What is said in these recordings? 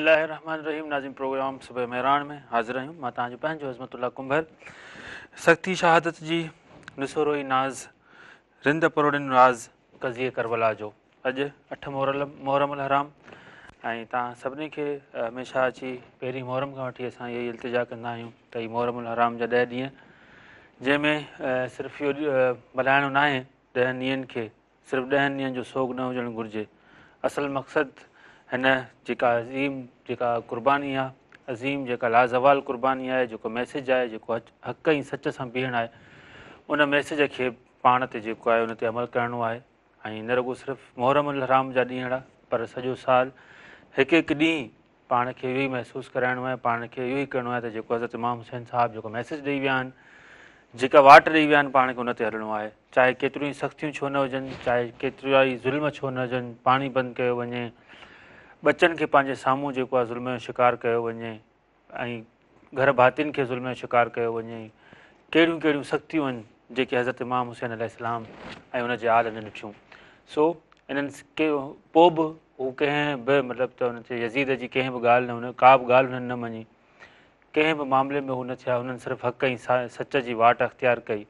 اللہ रहमान रहीम Nazim programme सुबुह مہران में हाज़िर ہوں मां तव्हांजो पंहिंजो अज़मतला कुंभर सख़्ती शहादत जी निसूरो ई नाज़ रिंद परोड़नि नाज़ कज़ीए करवला जो अॼु अठ मोहर मोहरमु अल हराम ऐं तव्हां सभिनी खे हमेशह अची पहिरीं मोहरम खां वठी असां इहो इल्तिजा कंदा आहियूं त मोहरम अल हराम जा ॾह ॾींहं जंहिंमें सिर्फ़ु इहो मल्हाइणो नाहे ॾहनि ॾींहनि खे सिर्फ़ु ॾह ॾींहनि जो सोग न हुजणु घुरिजे असल मक़सदु हिन जेका अज़ीम जेका क़ुर्बानी आहे अज़ीम जेका लाज़वाल क़ुर्बानी आहे जेको मैसेज आहे जेको हक़ ऐं सच सां बीहण आहे उन मैसेज खे पाण ते जेको आहे उन ते अमल करिणो आहे ऐं न रुगु सिर्फ़ु मुहरम उल जा ॾींहं पर सॼो साल हिकु हिकु ॾींहुं पाण खे इहो ई महसूसु कराइणो आहे पाण खे इहो ई करिणो आहे त जेको हज़रत इमाम हुसैन साहिबु जेको मैसेज ॾेई विया आहिनि जेका वाट ॾेई विया आहिनि पाण खे उन ते हलणो आहे चाहे केतिरियूं ई सख़्तियूं छो न हुजनि चाहे केतिरा ई ज़ुल्म छो न हुजनि पाणी बंदि कयो वञे बचनि खे पंहिंजे साम्हूं जेको आहे ज़ुल्म जो शिकारु कयो वञे ऐं घर भातियुनि खे ज़ुल्म जो शिकारु कयो वञे कहिड़ियूं कहिड़ियूं सख़्तियूं आहिनि जेके हज़रत इमाम हुसैन अल ऐं उनजे आल ॾिठियूं सो इन्हनि के पोइ बि हू कंहिं बि मतिलबु त यज़ीद जी कंहिं बि ॻाल्हि न का बि ॻाल्हि हुननि न मञी कंहिं बि मामले में हू न थिया हुननि सिर्फ़ु हक़ ऐं सच जी वाट अख़्तियार कई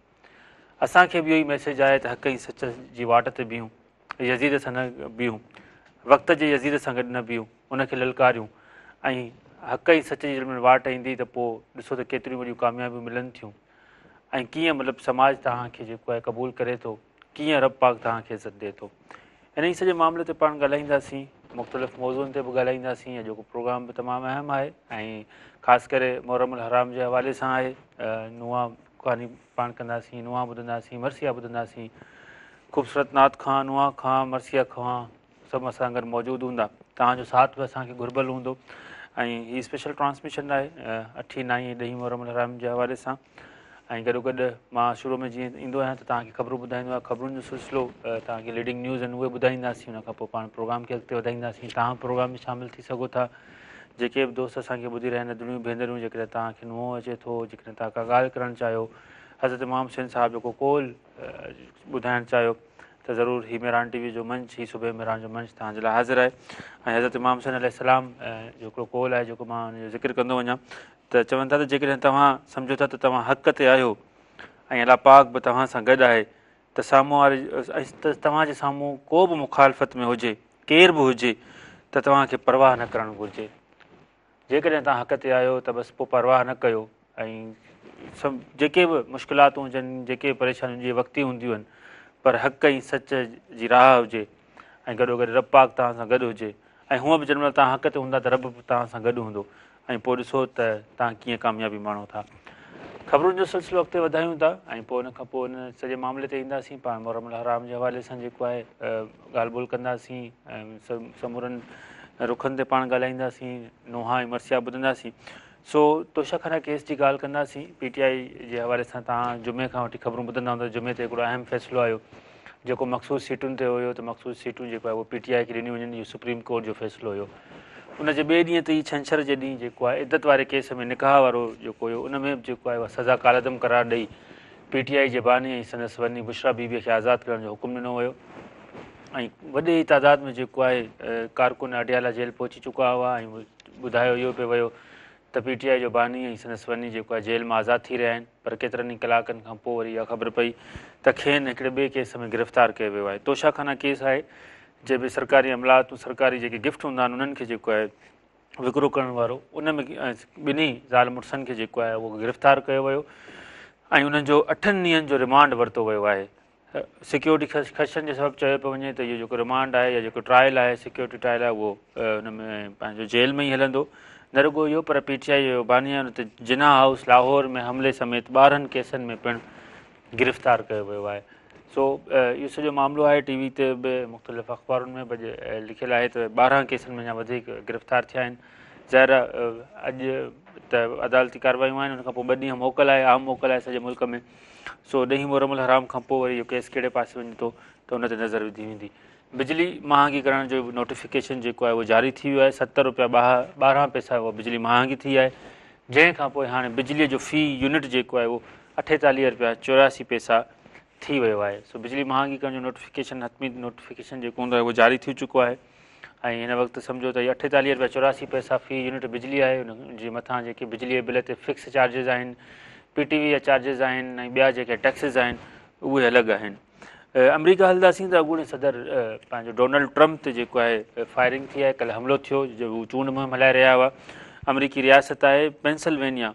असांखे बि इहो ई मैसेज आहे त हक़ ई सच जी वाट ते बीहूं यज़ीद सां न बीहूं वक़्त जे अज़ीज़ सां गॾु न बीहूं उनखे ललकारियूं ऐं हक़ ई सच जी जॾहिं वाट ईंदी त पोइ ॾिसो त केतिरियूं वॾियूं कामयाबियूं मिलनि थियूं ऐं कीअं मतिलबु समाज तव्हांखे जेको आहे क़बूलु करे थो कीअं रब पाक तव्हांखे इज़त ॾिए थो हिन ई सॼे मामले ते पाण ॻाल्हाईंदासीं मुख़्तलिफ़ मौज़ुनि ते बि ॻाल्हाईंदासीं ऐं जेको प्रोग्राम बि तमामु अहम आहे ऐं ख़ासि करे मोहरम हराम जे हवाले सां आहे नुआ कहानी पाण कंदासीं नुआ ॿुधंदासीं मरसिया ॿुधंदासीं ख़ूबसूरत नाथ खां नुआ ख़ां मरसिया ख़ां सभु असां गॾु मौजूदु हूंदा तव्हांजो साथ बि असांखे घुरबल हूंदो ऐं हीअ स्पेशल ट्रांसमिशन आहे अठी नाई नाईं ॾहीं राम जे हवाले सां ऐं गॾो गॾु मां शुरू में जीअं ईंदो आहियां त तव्हांखे ख़बरूं ॿुधाईंदो आहे ख़बरुनि जो सिलसिलो तव्हांखे लीडिंग न्यूज़ आहिनि उहे ॿुधाईंदासीं उनखां पोइ पाण प्रोग्राम खे अॻिते वधाईंदासीं तव्हां प्रोग्राम में शामिलु थी सघो था जेके बि दोस्त असांखे ॿुधी रहिया आहिनि अधुड़ियूं भेनरूं जेकॾहिं तव्हांखे नुंहुं अचे थो जेकॾहिं तव्हां का ॻाल्हि करणु चाहियो हज़रत इमाम शेन साहिब जेको कोल ॿुधाइणु चाहियो त ज़रूरु हीउ मेरान टी वी जो मंच हीउ सुबुह मेरान जो मंच तव्हांजे लाइ हाज़िर आहे ऐं हज़रत इमाम इमामसन सलाम ऐं हिकिड़ो कोल आहे जेको मां हुनजो ज़िक्र कंदो वञा त चवनि था त जेकॾहिं तव्हां सम्झो था त तव्हां हक़ ते आहियो ऐं अला पाक बि तव्हां सां गॾु आहे त साम्हूं वारे त तव्हांजे साम्हूं को बि मुखालफ़त में हुजे केरु बि हुजे त तव्हांखे परवाह न करणु घुरिजे जेकॾहिं तव्हां हक़ ते आहियो त बसि पोइ परवाह न कयो ऐं सभु जेके बि मुश्किलातूं हुजनि जेके परेशानियूं जीअं जी हूंदियूं आहिनि पर हक़ ऐं सच जी राह हुजे ऐं गॾो गॾु रब पाक तव्हां सां गॾु हुजे ऐं हूअं बि जंहिं महिल तव्हां हक़ ते हूंदा त रब बि तव्हां सां गॾु हूंदो ऐं पोइ ॾिसो त तव्हां कीअं कामयाबी माण्हू था ख़बरुनि जो सिलसिलो अॻिते वधायूं था ऐं पोइ हुन खां पोइ हुन सॼे मामले ते ईंदासीं पाण मोरम हराम जे हवाले सां जेको आहे ॻाल्हि ॿोल कंदासीं ऐं समूरनि रुखनि ते पाण ॻाल्हाईंदासीं नोहा ऐं मर्सिया ॿुधंदासीं सो तोशाखाना केस जी ॻाल्हि कंदासीं आई जे हवाले सां तव्हां जुमे खां वठी ख़बरूं ॿुधंदा त जुमे ते हिकिड़ो अहम फ़ैसिलो आयो जेको मख़सूदु सीटुनि ते हुयो त मख़सूदु सीटूं जेको आहे उहो पीटीआई खे ॾिनियूं वञनि इहो सुप्रीम कोर्ट जो फ़ैसिलो हुयो उनजे ॿिए ॾींहं ते ई छंछरु जे ॾींहुं जेको आहे इदत वारे केस में निकाह वारो जेको हुयो उन में बि जेको आहे उहा सज़ा कालिदम करार ॾेई पीटीआई जे बानी ऐं संदसि वनी बुश्रा बीवीअ खे आज़ादु करण जो हुकुमु ॾिनो हुयो ऐं वॾी तइदाद में जेको आहे कारकुन अडियाला जेल पहुची चुका हुआ ऐं ॿुधायो इहो पियो वियो त पी टी आई जो बानी ऐं संदसि वनी जेको आहे जेल मां आज़ादु थी रहिया आहिनि पर केतिरनि ई कलाकनि खां पोइ वरी इहा ख़बर पई त खेनि हिकिड़े ॿिए केस में गिरफ़्तार कयो वियो आहे तोशाखाना केस आहे जे बि सरकारी अमलातूं सरकारी जेके गिफ़्ट हूंदा आहिनि उन्हनि खे जेको आहे विकिरो करण वारो उन में ॿिन्ही ज़ाल मुड़ुसनि खे जेको आहे उहो गिरफ़्तार कयो वियो ऐं उन्हनि जो अठनि ॾींहनि जो रिमांड वरितो वियो आहे सिक्योरिटी खशन जे सबबु चयो पियो वञे त इहो जेको रिमांड आहे या जेको ट्रायल आहे सिक्योरिटी ट्रायल आहे उहो उन में पंहिंजो जेल में ई हलंदो न रुगो इहो पर पीटीआई जो बानी आहे हुन ते जिना हाउस लाहौर में हमले समेत ॿारहंनि केसनि में पिणु गिरफ़्तार कयो वियो आहे सो इहो सॼो मामिलो आहे टी वी ते बि मुख़्तलिफ़ अख़बारुनि में भॼ लिखियलु आहे त ॿारहं केसनि में अञा वधीक गिरफ़्तार थिया आहिनि ज़र अॼु त अदालती कारवायूं आहिनि उनखां पोइ ॿ ॾींहं मोकल आहे आम मोकल आहे सॼे मुल्क में सो ॾही मुरमल हराम खां पोइ वरी इहो केस कहिड़े पासे वञे थो त हुन ते नज़र विधी वेंदी बिजली महांगी करण जो नोटिफिकेशन जेको आहे उहो जारी थी वियो आहे सतरि रुपिया ॿाह ॿारहं पैसा उहा बिजली महांगी थी आहे जंहिंखां पोइ हाणे बिजलीअ जो फ़ी यूनिट जेको आहे उहो अठेतालीह रुपया चौरासी पैसा थी वियो आहे सो बिजली महांगी करण जो नोटिफिकेशन हतमी नोटिफिकेशन जेको हूंदो आहे उहो जारी थी चुको आहे ऐं हिन वक़्तु सम्झो त हीअ अठेतालीह रुपिया चौरासी पैसा फ़ी यूनिट बिजली आहे हुनजे मथां जेके बिजलीअ बिल ते फ़िक्स चार्जिस आहिनि पी टी वी जा चार्जिस आहिनि ऐं ॿिया जेके टैक्सिस आहिनि उहे अलॻि आहिनि अमेरिका हलंदासीं त अॻूणे सदर पंहिंजो डोनल्ड ट्रम्प ते जेको आहे फायरिंग थी आहे कल्ह हमिलो थियो जे हू चूंड मुहिम हलाए रहिया हुआ अमरीकी रियासत आहे पेंसिल्वेनिया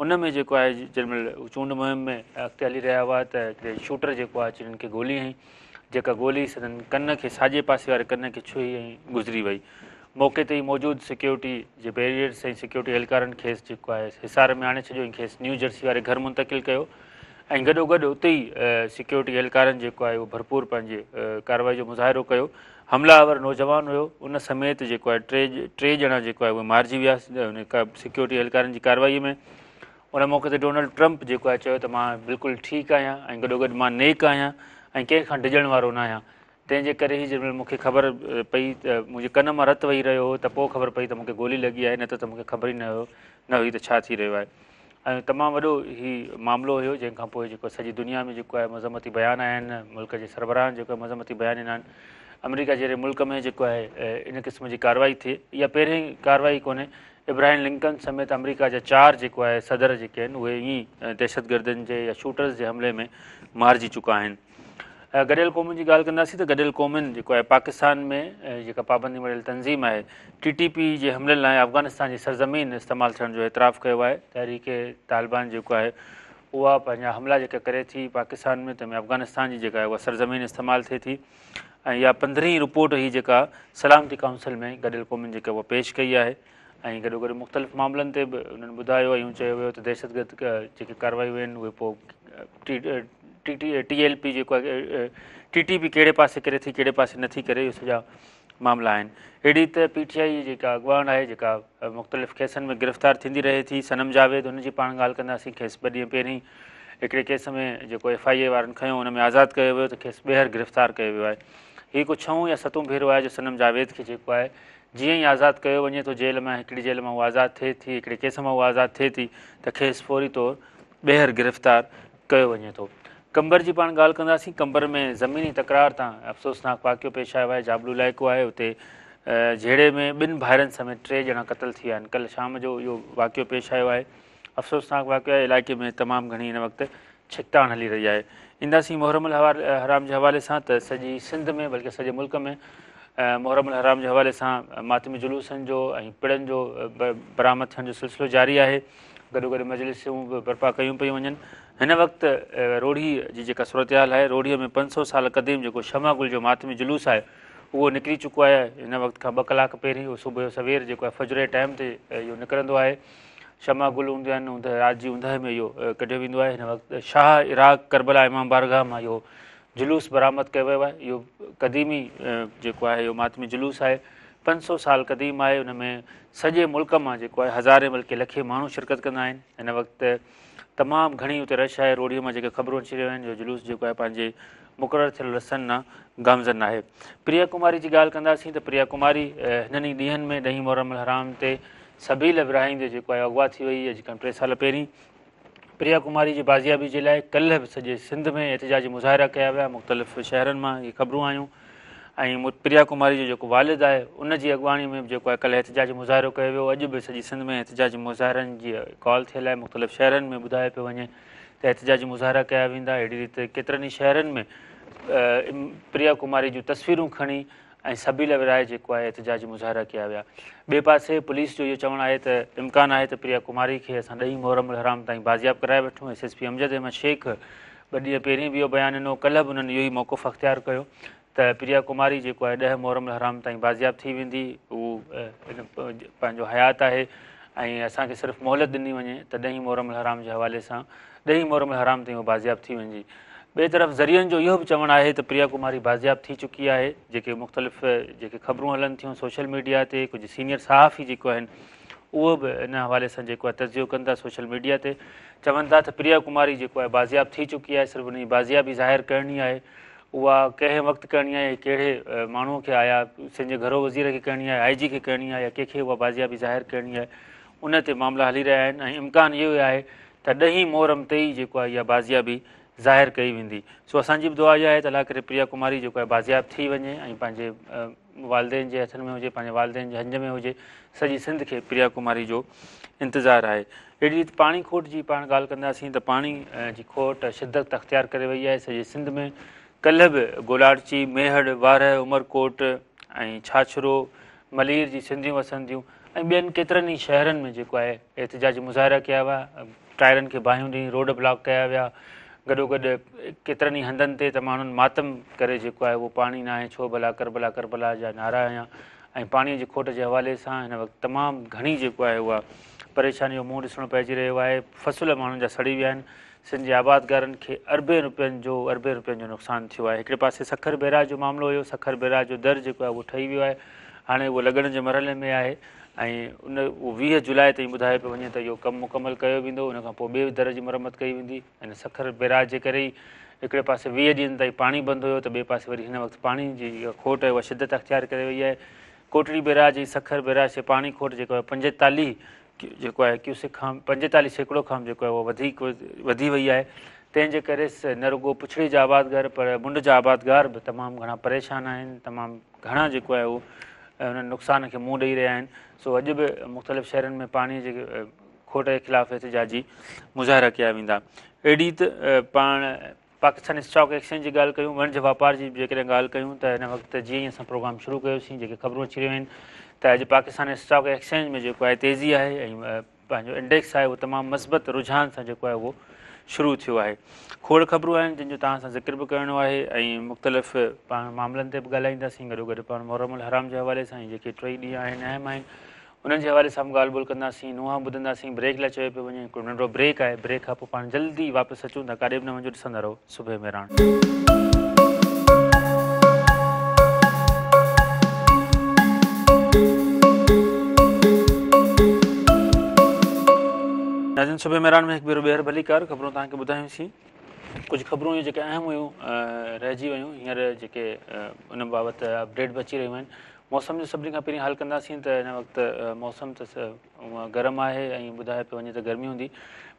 उन में जेको आहे जंहिं महिल चूंड मुहिम में अॻिते हली रहिया हुआ त हिकिड़े शूटर जेको आहे जिन्हनि खे गोली आईं जेका गोली सदन कन खे साॼे पासे वारे कन खे छुई ऐं गुज़री वई मौके ते ई मौजूदु सिक्योरिटी जे बैरियर्स ऐं सिक्योरिटी अहलकारनि खेसि जेको आहे हिसार में आणे छॾियो ऐं खेसि न्यू जर्सी वारे घर मुंतक़िल कयो ऐं गॾो गॾु उते ई सिक्योरिटी एलकारनि जेको आहे भरपूर पंहिंजे कार्रवाई जो मुज़ाहिरो कयो हमलावर नौजवान हुयो उन समेत जेको आहे टे टे ॼणा जेको आहे उहे मारिजी वियासीं उन सिक्योरिटी एहलकारनि जी कार्रवाई में उन मौक़े ते डोनल्ड ट्रंप जेको आहे चयो त मां बिल्कुलु ठीकु आहियां ऐं मां नेक आहियां ऐं कंहिंखां डिॼण वारो न आहियां तंहिंजे करे ई मूंखे ख़बर पई त मुंहिंजे कन मां रतु वेही रहियो हुओ त पोइ ख़बर पई त मूंखे गोली लॻी आहे न त त मूंखे ख़बर ई न हुयो न हुई त छा थी ऐं तमामु वॾो हीउ मामिलो हुयो जंहिंखां पोइ जेको सॼी दुनिया में जेको आहे मज़मती बयान आहिनि मुल्क जे सरबराहनि जेको आहे मज़मती बयानि अमेरिका जहिड़े मुल्क में जेको आहे इन क़िस्म जी कारवाई थिए इहा पहिरियों कार्यवाई कोन्हे इब्राहिम लिंकन समेत अमेरिका जा चारि जेको आहे सदर जेके आहिनि उहे ईअं दहशतगर्दनि जे या शूटर्स जे हमले में मारिजी चुका आहिनि गॾियल क़ौमुनि जी ॻाल्हि कंदासीं त गॾियल क़ौमुनि जेको आहे पाकिस्तान में जेका पाबंदी मड़ियल तंज़ीम आहे टी टी पी जे हमलनि लाइ अफ़गानिस्तान जी सरज़मीन इस्तेमालु थियण जो एतिरा कयो आहे तहरीक तालिबान जेको आहे उहा पंहिंजा हमला जेका करे थी पाकिस्तान में तंहिंमें अफ़गानिस्तान जी जेका आहे उहा सरज़मीन इस्तेमालु थिए थी ऐं इहा पंद्रहीं रिपोर्ट ई जेका सलामती काउंसिल में गॾियल क़ौमुनि जेके उहा पेश कई आहे ऐं गॾो गॾु मुख़्तलिफ़ मामलनि ते बि उन्हनि ॿुधायो ऐं चयो वियो त दहशतगर्द जेके कार्यवायूं आहिनि उहे पोइ T T T L P जेको आहे टी टी पी कहिड़े पासे करे थी कहिड़े पासे नथी करे इहो सॼा मामला आहिनि अहिड़ी त पीटीआई जी जेका अॻुवाण आहे जेका मुख़्तलिफ़ केसनि में गिरफ़्तार थींदी रहे थी सनम जावेद हुन पाण ॻाल्हि कंदासीं खेसि ॿ ॾींहं पहिरीं हिकिड़े केस में जेको एफ आई ए वारनि खयों हुन में आज़ादु कयो वियो त खेसि ॿीहर गिरफ़्तारु कयो वियो आहे हीअ को या सतों भेरो आहे जो सनम जावेद खे जेको आहे जीअं ई आज़ादु कयो वञे थो जेल मां हिकिड़ी जेल मां उहा आज़ादु थिए थी हिकिड़े केस मां उहा आज़ादु थिए थी त खेसि फौरी तौरु ॿीहर गिरफ़्तार कयो वञे थो कंबर जी पाण ॻाल्हि कंदासीं कंबर में ज़मीनी तकरार तां अफ़सोसनाक वाक़ियो पेश आयो आहे जाबलू इलाइक़ो आहे हुते जहिड़े में ॿिनि भारनि समेत टे ॼणा क़तल थी विया आहिनि कल्ह शाम जो इहो वाक़ियो पेश आयो आहे अफ़सोसनाक वाकियो आहे इलाइक़े में तमामु घणी हिन वक़्तु छिकताण हली रही आहे ईंदासीं मोहरमल हराम जे हवाले सां त सॼी सिंध में बल्कि सॼे मुल्क में मुहरम हराम जे हवाले सां मातमी जुलूसनि जो ऐं पिड़नि जो बरामद थियण जो सिलसिलो जारी आहे गॾो गॾु मजलिसूं बि बर्पा कयूं पियूं वञनि हिन वक़्तु रोड़ी जी जेका सूरत हाल आहे रोड़ीअ में पंज सौ साल क़दीम जेको शमा गुल जो मातमी जुलूस आहे उहो निकिरी चुको आहे हिन वक़्त खां ॿ कलाक पहिरीं उहो सुबुह जो सवेर जेको आहे फजरे टाइम ते इहो निकिरंदो आहे शमा गुल हूंदियूं आहिनि ऊंधे राति जी ऊंदहि में इहो कढियो वेंदो आहे हिन वक़्तु शाह इराक़ करबला इमाम बारगाह मां इहो जुलूस बरामद कयो वियो आहे इहो क़दीमी जेको आहे इहो मातमी जुलूस आहे पंज सौ साल क़दीम आहे हुन में सॼे मुल्क मां जेको आहे हज़ारे बल्कि लखे माण्हू शिरकत कंदा आहिनि हिन वक़्तु तमामु घणी उते रश आहे रोड़ीअ मां जेके ख़बरूं अची रहियूं आहिनि जो जुलूस जेको आहे पंहिंजे मुक़ररु थियल रसनि गामज़न आहे प्रिया कुमारी जी ॻाल्हि कंदासीं त प्रिया कुमारी हिननि ई ॾींहनि में ॾही मोहरम हराम ते सभील विराईंदे जेको आहे अॻु थी वई अॼुकल्ह टे साल पहिरीं प्रिया कुमारी जी बाज़ियाबी जे लाइ कल्ह बि सॼे सिंध में एतिजाज मुज़ाहिरा कया विया मुख़्तलिफ़ शहरनि मां इहे ख़बरूं आहियूं ऐं प्रिया कुमारी जो जेको वालिद आहे उन जी अॻुवाणी में जेको आहे कल्ह एतिजाज मुज़ाहिरो कयो वियो अॼु बि सॼी सिंध में एतिजाज मुज़ाहिरनि जी कॉल थियल आहे मुख़्तलिफ़ शहरनि में ॿुधाए पियो वञे त एतिजाजी मुज़ाहिरा कया वेंदा अहिड़ी रीति केतिरनि ई शहरनि में प्रिया कुमारी जूं तस्वीरूं खणी ऐं सभी विराए जेको आहे एतिजाज मुज़ाहिरा कया विया ॿिए पासे पुलिस जो इहो चवणु आहे त इम्कानु आहे त प्रिया कुमारी खे असां ॾही मोहरम हराम ताईं बाज़ियाबु कराए वठूं S S P Amjad Ahmed Sheikh ॿ ॾींहं पहिरीं बि इहो बयानु ॾिनो कल्ह बि हुननि इहो ई मौक़ु अख़्तियारु कयो त प्रिया कुमारी जेको आहे ॾह मुहरम हराम ताईं बाज़ियाबु थी वेंदी उहा पंहिंजो हयात आहे ऐं असांखे सिर्फ़ु मोहलत ॾिनी वञे त ॾहीं मुहरम हराम जे हवाले सां ॾहीं मुहरम हराम ताईं उहो बाज़ियाबु थी वेंदी ॿिए तरफ़ ज़रियनि जो इहो बि चवणु आहे त प्रिया कुमारी बाज़ियाबु थी चुकी आहे जेके मुख़्तलिफ़ जेके ख़बरूं हलनि थियूं सोशल मीडिया ते कुझु सीनियर सहाफ़ी जेको आहिनि उहो बि इन हवाले सां जेको आहे तजियो कनि था सोशल मीडिया ते चवनि था त प्रिया कुमारी जेको आहे बाज़ियाबु थी चुकी आहे सिर्फ़ु उन जी बाज़ियाबी ज़ाहिरु करणी आहे उहा कंहिं वक़्तु करिणी आहे कहिड़े माण्हूअ खे आया सिंधे घरो वज़ीर खे करिणी आहे आई जी खे करिणी आहे या कंहिंखे उहा बाज़ियाबी ज़ाहिर करिणी आहे उन ते मामला हली रहिया आहिनि ऐं इम्कानु इहो ई आहे त ॾहीं मुहरम ते ई जेको आहे इहा बाज़ियाबी ज़ाहिर कई वेंदी सो असांजी बि दुआ इहा आहे त अला करे प्रिया कुमारी जेको आहे बाज़ियाबु थी वञे ऐं पंहिंजे वालदेन जे हथनि में हुजे पंहिंजे वालदेन जे हंज में हुजे सॼी सिंध खे प्रिया कुमारी जो इंतज़ारु आहे अहिड़ी रीति पाणी खोट जी पाण ॻाल्हि कंदासीं त पाणी जी खोट शिदत अख़्तियार करे वई आहे सॼे सिंध में कल्ह बि गोलारची मेहड़ वार उमरकोट ऐं छाछरो मलीर जी सिंधी वसंदियूं ऐं ॿियनि केतिरनि ई शहरनि में जेको आहे एतिजाज मुज़ाहिरा कया विया टायरनि खे बाहियूं ॾेई रोड ब्लॉक कया विया गॾो गॾु केतिरनि ई हंधनि ते त मां मातम करे जेको आहे उहो पाणी न आहे छो भला करबला करबला जा नारा आहियां ऐं पाणीअ जी खोट जे हवाले सां हिन वक़्तु तमामु घणी जेको आहे उहा परेशानी जो मुंहुं ॾिसणो पइजी रहियो आहे सड़ी विया सिंध जे आबादगारनि खे अरबे रुपियनि जो अरबे रुपियनि जो नुक़सानु थियो आहे हिकिड़े पासे सखर बहिराज जो मामिलो हुयो सखर बहिराज जो दर जेको आहे उहो ठही वियो आहे हाणे उहो लॻण जे मरहले में आहे ऐं उन उहो वीह जुलाई ताईं ॿुधाए पियो वञे त इहो कमु मुकमल कयो वेंदो उन खां पोइ ॿिए दर जी मरम्मत कई वेंदी इन सखर बराज जे करे ई हिकिड़े पासे वीह ॾींहनि ताईं पाणी बंदि हुयो त ॿिए पासे वरी हिन वक़्तु पाणी जी खोट आहे उहा शिदत अख़्तियार करे वई आहे कोटड़ी बहिराज ऐं सखर बहिराज ते पाणी खोट जेको आहे पंजेतालीह जेको आहे क्यूसिक खां पंजेतालीह सैकड़ो खां जेको आहे उहो वधीक वधी वई आहे तंहिंजे करे न नरगो पुछड़ी जा आबादगार पर मुंड जा आबादगार बि तमामु घणा परेशान आहिनि तमामु घणा जेको आहे उहो हुन नुक़सान खे मुंहुं ॾेई रहिया आहिनि सो अॼु बि मुख़्तलिफ़ शहरनि में पाणीअ जे खोट जे ख़िलाफ़ु एहतिजाजी मुज़ाहिरा कया वेंदा अहिड़ी त पाण पाकिस्तान स्टॉक एक्सचेंज जी ॻाल्हि कयूं वणज व्यापार जी जेकॾहिं ॻाल्हि कयूं त हिन वक़्तु जीअं ई असां प्रोग्राम शुरू कयोसीं जेके ख़बरूं अची वियूं आहिनि त अॼु पाकिस्तान स्टॉक एक्सचेंज में जेको आहे तेज़ी आहे ऐं पंहिंजो इंडेक्स आहे उहो तमामु मिसबत रुझान सां जेको आहे उहो शुरू थियो आहे खोड़ ख़बरूं आहिनि जिनि तव्हां सां ज़िक्र बि करिणो आहे ऐं मुख़्तलिफ़ पाण मामलनि ते बि ॻाल्हाईंदासीं गॾो गॾु पाण हराम जे हवाले सां जेके टे ॾींहं अहम आहिनि उन्हनि जे हवाले सां ॻाल्हि ॿोल कंदासीं नुंहुं ॿुधंदासीं ब्रेक लाइ चयो पियो वञे हिकिड़ो नंढो ब्रेक आहे ब्रेक खां पोइ पाण जल्दी वापसि अचूं था काॾे बि न वञो ॾिसंदा रहो सूबे महारान सुबे में हिकु भेरो ॿीहर भली कर ख़बरूं तव्हांखे ॿुधायूंसीं कुझु ख़बरूं जेके अहम हुयूं रहिजी वियूं हींअर जेके उन बाबति अपडेट बि अची रहियूं आहिनि मौसम जो सभिनी खां पहिरीं हाल कंदासीं त हिन वक़्तु मौसम त गरम आहे ऐं ॿुधाए पियो वञे त गर्मी हूंदी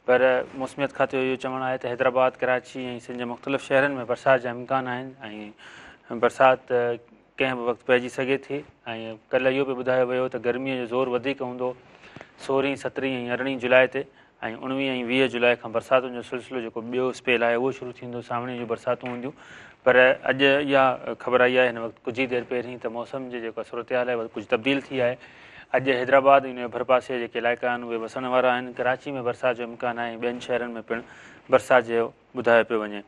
पर मौसमियत खाते जो इहो चवणु आहे त हैदराबाद कराची ऐं सिंध जे मुख़्तलिफ़ शहरनि में बरसाति जा इम्कान आहिनि ऐं बरसाति त कंहिं बि वक़्तु पइजी सघे थी ऐं कल्ह इहो बि ॿुधायो वियो त गर्मीअ जो ज़ोर वधीक हूंदो सोरहीं सत्रहीं ऐं अरिड़हीं जुलाई ते ऐं उणिवीह ऐं वीह जुलाई खां बरसाति जो सिलसिलो जेको ॿियो स्पेल आहे उहो शुरू थींदो जूं हूंदियूं पर अॼु इहा ख़बर आई आहे हिन वक़्तु कुझु ई देरि पहिरीं त मौसम जी जेको सूरत हाल आहे कुझु तब्दील थी आहे अॼु हैदराबाद हिन भरपासे जेके इलाइक़ा आहिनि उहे वसण वारा आहिनि कराची में बरसाति जो इम्कानु आहे ॿियनि शहरनि में पिणु बरसाति जो ॿुधायो पियो वञे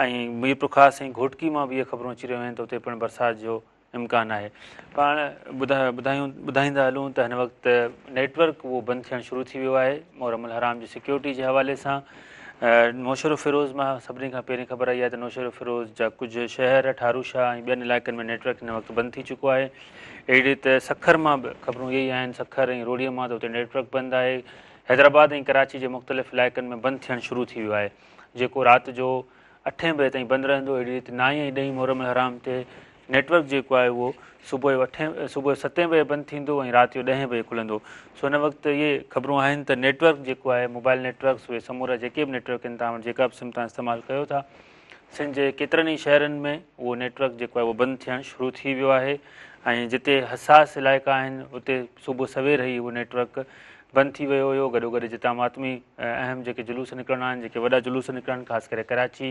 ऐं मीर प्रखासि ऐं घोटकी मां बि इहे ख़बरूं अची रहियूं आहिनि त हुते पिणु बरसाति जो इम्कानु आहे पाण ॿुधायो ॿुधायूं ॿुधाईंदा हलूं त हिन वक़्तु नेटवर्क उहो बंदि थियणु शुरू थी वियो आहे मोरमल हराम जी सिक्योरिटी जे हवाले सां नौशरो फिरोज़ मां सभिनी खां पहिरीं ख़बर आई आहे त नौशिरो फ़िरोज़ जा कुझु शहर ठारूशा ऐं ॿियनि इलाइक़नि में नेटवर्क हिन वक़्तु बंदि थी चुको आहे अहिड़ी रीति सखर मां बि ख़बरूं इहे ई आहिनि सखर ऐं रोड़ीअ मां त हुते नेटवर्क बंदि आहे हैदराबाद ऐं कराची जे मुख़्तलिफ़ इलाइक़नि में बंदि थियणु शुरू थी वियो आहे जेको राति जो अठे बजे ताईं बंदि रहंदो अहिड़ी रीति नाईं ॾहीं मोहरमल हराम ते नेटवर्क जेको आहे उहो सुबुह जो अठे सुबुह जो सते बजे बंदि थींदो ऐं राति जो ॾहें बजे खुलंदो सो हिन वक़्तु इहे ख़बरूं आहिनि त नेटवर्क जेको आहे मोबाइल नेटवर्क्स उहे समूरा जेके बि नेटवर्क आहिनि तव्हां वटि जेका बि सिम तव्हां इस्तेमालु कयो था सिंध जे केतिरनि ई शहरनि में उहो नेटवर्क जेको आहे उहो बंदि थियणु शुरू थी वियो आहे ऐं जिते हसास इलाइक़ा आहिनि उते सुबुह सवेर ई उहो नेटवर्क बंदि थी वियो हुयो गॾो गॾु जितां मातमी अहम जेके जुलूस निकिरणा आहिनि जेके वॾा जुलूस निकिरनि ख़ासि करे कराची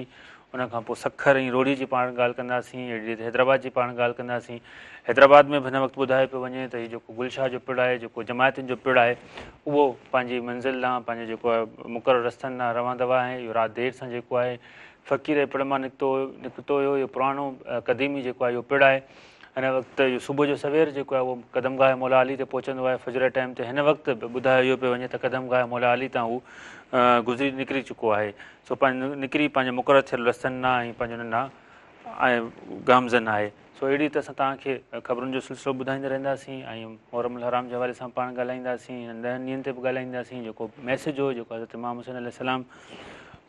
उनखां पोइ सखर ऐं रोड़ी जी पाण ॻाल्हि कंदासीं अहिड़ी रीति हैदराबाद जी पाण ॻाल्हि कंदासीं हैदराबाद में बि हिन वक़्तु ॿुधाए पियो वञे त हीउ जेको गुलशाह जो पिड़ आहे जेको जमायतुनि जो पिड़ आहे उहो पंहिंजी मंज़िल लाइ पंहिंजो जेको आहे मुक़ररु रस्तनि लाइ रहंदो आहे इहो राति देरि सां जेको आहे फ़क़ीर ऐं मां निकितो निकितो हुयो इहो पुराणो क़दीमी जेको आहे इहो पिणु आहे हिन वक़्तु इहो सुबुह जो सवेर जेको आहे उहो कदम गा मौला अली ते पहुचंदो आहे टाइम ते हिन वक़्तु ॿुधायो इहो पियो वञे कदम तां गुज़री निकिरी चुको आहे सो पंहिंजो निकिरी पंहिंजो मुक़ररु थियल मुक़रसरु लसनि ऐं पंहिंजो हुननि ऐं गामज़न आहे सो अहिड़ी त असां तव्हांखे ख़बरुनि जो सिलसिलो ॿुधाईंदा रहंदासीं ऐं मोरम हराम जे हवाले सां पाण ॻाल्हाईंदासीं ॾहनि ॾींहनि ते बि ॻाल्हाईंदासीं जेको मैसेज हो जेको हज़रत इमाम हुसैन अलाम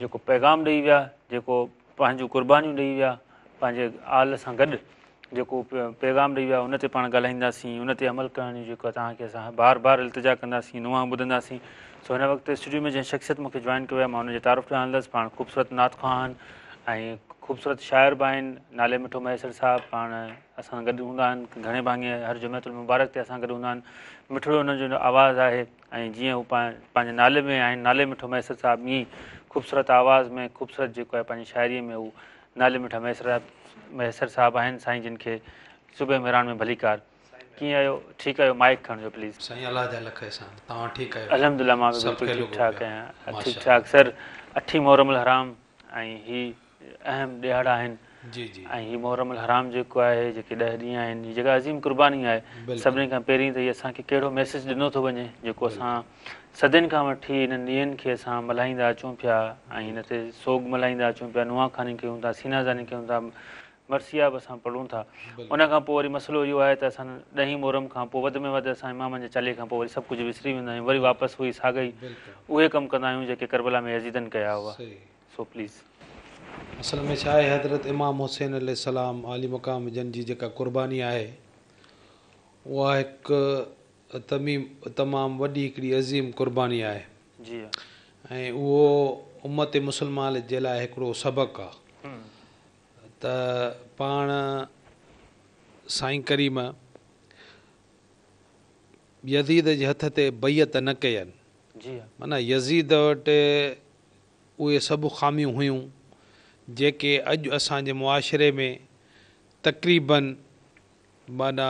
जेको पैगाम ॾेई विया जेको पंहिंजूं क़ुर्बानीूं ॾेई विया पंहिंजे आल सां गॾु जेको पैगाम ॾेई विया उन ते पाण ॻाल्हाईंदासीं उन ते अमल करण जो जेको तव्हांखे असां बार बार इल्तिजा कंदासीं नुआ ॿुधंदासीं सो हिन वक़्तु स्टूडियो में जंहिं शख़्सियत मूंखे जॉइन कयो आहे मां हुनजे तारफ़ हलंदसि पाण ख़ूबसूरत नातखां आहिनि ऐं ख़ूबसूरत शाइर बि आहिनि नाले मिठो मयसरु साहिबु पाण असां गॾु हूंदा आहिनि घणे भाङे हर जुमे मुबारक ते असां गॾु हूंदा आहिनि मिठड़ो हुननि जो आवाज़ु आहे ऐं जीअं हू पा पंहिंजे नाले में आहिनि नाले मिठो मयसर साहिबु ईअं ई ख़ूबसूरत आवाज़ में ख़ूबसूरत जेको आहे पंहिंजी शाइरीअ में हू नाले मिठा मयसर मयसर साहिबु आहिनि साईं जिन खे सुबुह मेरान में भलीकार कीअं आहियो ठीकु आहियो माइक खणिजो प्लीज़िला मां ठीकु ठाकु आहियां ठीकु ठाकु सर अठ मोहरमल हराम ऐं ही अहम ॾियारा आहिनि ऐं ही मोहरमल हराम जेको आहे जेके ॾह ॾींहं आहिनि जेका अज़ीम क़ुर्बानी आहे सभिनी खां पहिरीं त इहो असांखे कहिड़ो मैसेज ॾिनो थो वञे जेको असां सदियुनि खां वठी हिननि ॾींहनि खे असां मल्हाईंदा अचूं पिया ऐं हिन ते सोग मल्हाईंदा अचूं पिया नुआंखानी कयूं था सीनाज़ानी कयूं था मर्सिया बि असां पढ़ूं था उनखां पोइ वरी मसलो इहो आहे त असां ॾहीं मुहरम खां पोइ वधि में वधि असां इमाम जे चालीह खां पोइ वरी सभु कुझु विसरी वेंदा आहियूं वरी वापसि उहे साॻे ई उहे कमु कंदा आहियूं जेके करबला में अज़ीदन कया हुआ सो प्लीज़ असल में छा आहे हैज़त इमाम हुसैन सलाम आली मक़ाम जन जी जेका क़ुर्बानी आहे उहा हिकु तमीम तमामु वॾी हिकिड़ी अज़ीम क़ुर्बानी आहे जी ऐं उहो उमत त पाण साईं करीम यदीद जे हथ ते बयत न कयनि जी मन यीद वटि उहे सभु ख़ामियूं हुयूं जेके अॼु असांजे मुआशिरे में तक़रीबन माना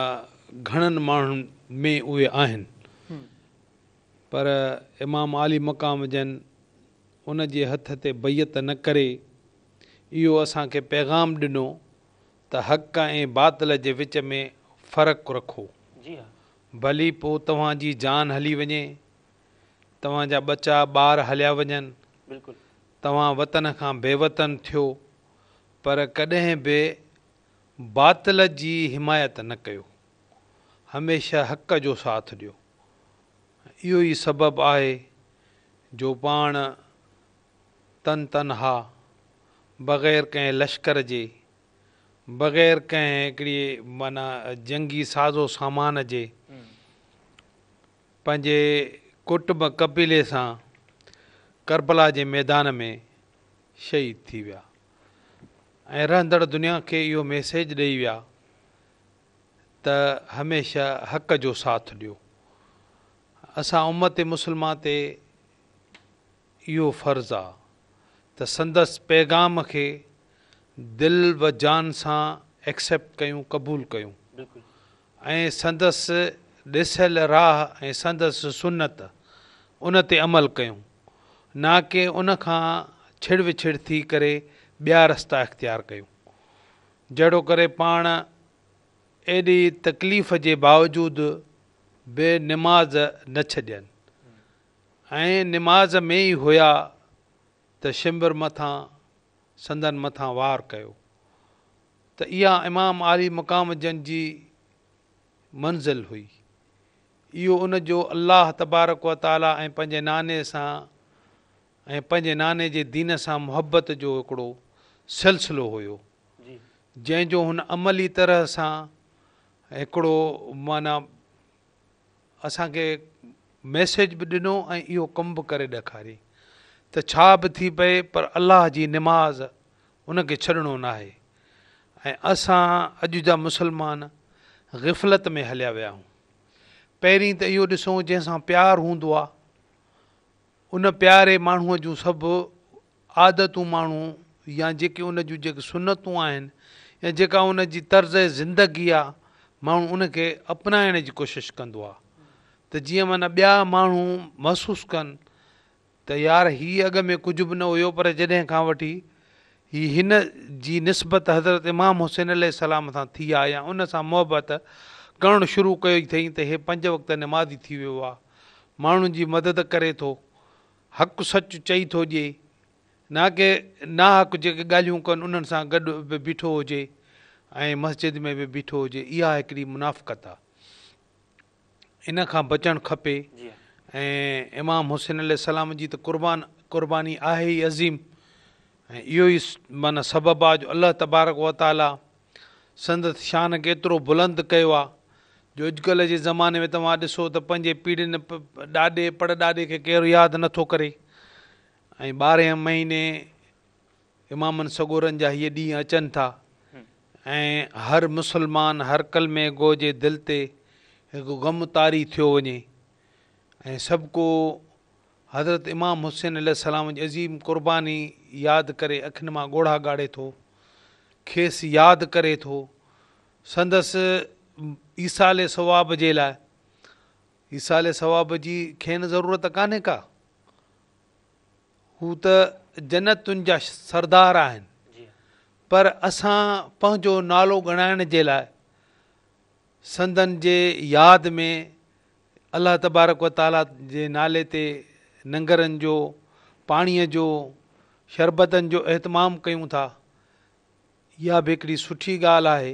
घणनि माण्हुनि में उहे आहिनि पर इमाम आली मक़ाम जन उन जे हथ ते बयत न करे इहो असांखे पैगाम ॾिनो त हक़ ऐं बातल जे विच में फ़र्क़ु रखो भली पोइ तव्हांजी जान हली वञे तव्हांजा ॿचा ॿार हलिया वञनि तव्हां वतन खां बेवतन थियो पर कॾहिं बि बातल जी हिमायत न कयो हमेशह हक़ जो साथ ॾियो इहो ई सबबु आहे जो पाण तन तन हा बग़ैर कंहिं लश्कर जे बग़ैर कंहिं हिकिड़ी माना जंगी साज़ो सामान जे पंहिंजे कुटुंब कबीले सां करबला जे मैदान में शहीद थी विया ऐं रहंदड़ दुनिया खे इहो मैसेज ॾेई विया त हमेशह हक़ जो साथ ॾियो असां उमत मुस्लमान ते इहो फर्ज़ु आहे त संदसि पैगाम खे दिलि व जान सां एक्सेप्ट कयूं क़बूलु कयूं ऐं संदसि ॾिसियल राह ऐं संदसि सुनत उन ते अमल कयूं न की उनखां छिड़ विछिड़ थी करे ॿिया रस्ता इख़्तियार कयूं जहिड़ो करे पाण एॾी तकलीफ़ जे बावजूदु बेनमाज़ न छॾियनि ऐं निमाज़ में ई हुया त शिम्बर मथां संदन मथां वार कयो त इहा इमाम आली मक़ाम जन जी मंज़िल हुई इहो उनजो अलाह तबारकाला ऐं पंहिंजे नाने सां ऐं पंहिंजे नाने जे दीन सां मुहबत जो हिकिड़ो सिलसिलो हुओ जंहिंजो हुन अमली तरह सां हिकिड़ो माना असांखे मैसेज बि ॾिनो ऐं इहो कम बि करे ॾेखारियईं त छा बि थी पए पर अला जी नमाज़ उनखे छॾिणो न आहे ऐं असां अॼु जा मुस्लमान ग़िफ़िलत में हलिया विया आहियूं पहिरीं त इहो ॾिसूं जंहिंसां प्यारु हूंदो आहे उन प्यारे माण्हूअ जूं सभु आदतूं माण्हू या जेके उन जूं जेके सुनतूं आहिनि या जेका उनजी तर्ज़ ज़िंदगी आहे माण्हू उनखे अपनाइण जी कोशिशि कंदो आहे त जीअं माना ॿिया माण्हू त यार हीअ अॻु में कुझु बि न हुयो पर जॾहिं खां वठी हीअ हिन जी निस्बत हज़रत इमाम हुसैन अल सलाम सां थी आहे या उन सां मुहबत करणु शुरू कई अथई त हे पंज वक़्त निमाज़ थी वियो आहे माण्हुनि जी मदद करे थो हक़ु सचु चई थो ॾिए न ना नाहक जेके ॻाल्हियूं कनि उन्हनि सां गॾु बि बीठो हुजे ऐं मस्जिद में बि बीठो हुजे इहा हिकिड़ी मुनाफ़क़त आहे इन खां बचणु खपे ऐं इमामु हुसैन अलाम जी त क़ुर्बान क़ुर्बानी आहे ई अज़ीम ऐं इहो ई माना सबबु आहे जो अलाह तबारक वताल आहे संदसि शान केतिरो बुलंद कयो आहे जो अॼुकल्ह जे ज़माने में तव्हां ॾिसो त पंहिंजे पीढ़ीयुनि ॾाॾे पर ॾाॾाॾे खे केरु यादि नथो करे ऐं ॿारहें महीने इमामनि सगोरनि जा हीअं ॾींहं अचनि था ऐं हर मुसलमान हर कल में ॻोजे दिलि ते हिकु ग़मु तारी थियो वञे ऐं सभु को हज़रत इमाम हुसैन अलाम जी अज़ीम क़ुर्बानी यादि करे अखियुनि मां ॻोढ़ा ॻाढ़े थो खेसि यादि करे थो संदसि ईसाल ले सवाब जे लाइ ईसाले सवाब जी खेनि ज़रूरत कान्हे का हू त जनतुनि जा सरदार आहिनि पर असां पंहिंजो नालो ॻणाइण जे लाइ संदनि जे यादि में अलाह तबारक तबारकाला जे नाले ते नंगरनि जो पाणीअ जो शरबतनि जो इहतमाम कयूं था इहा बि हिकिड़ी सुठी ॻाल्हि आहे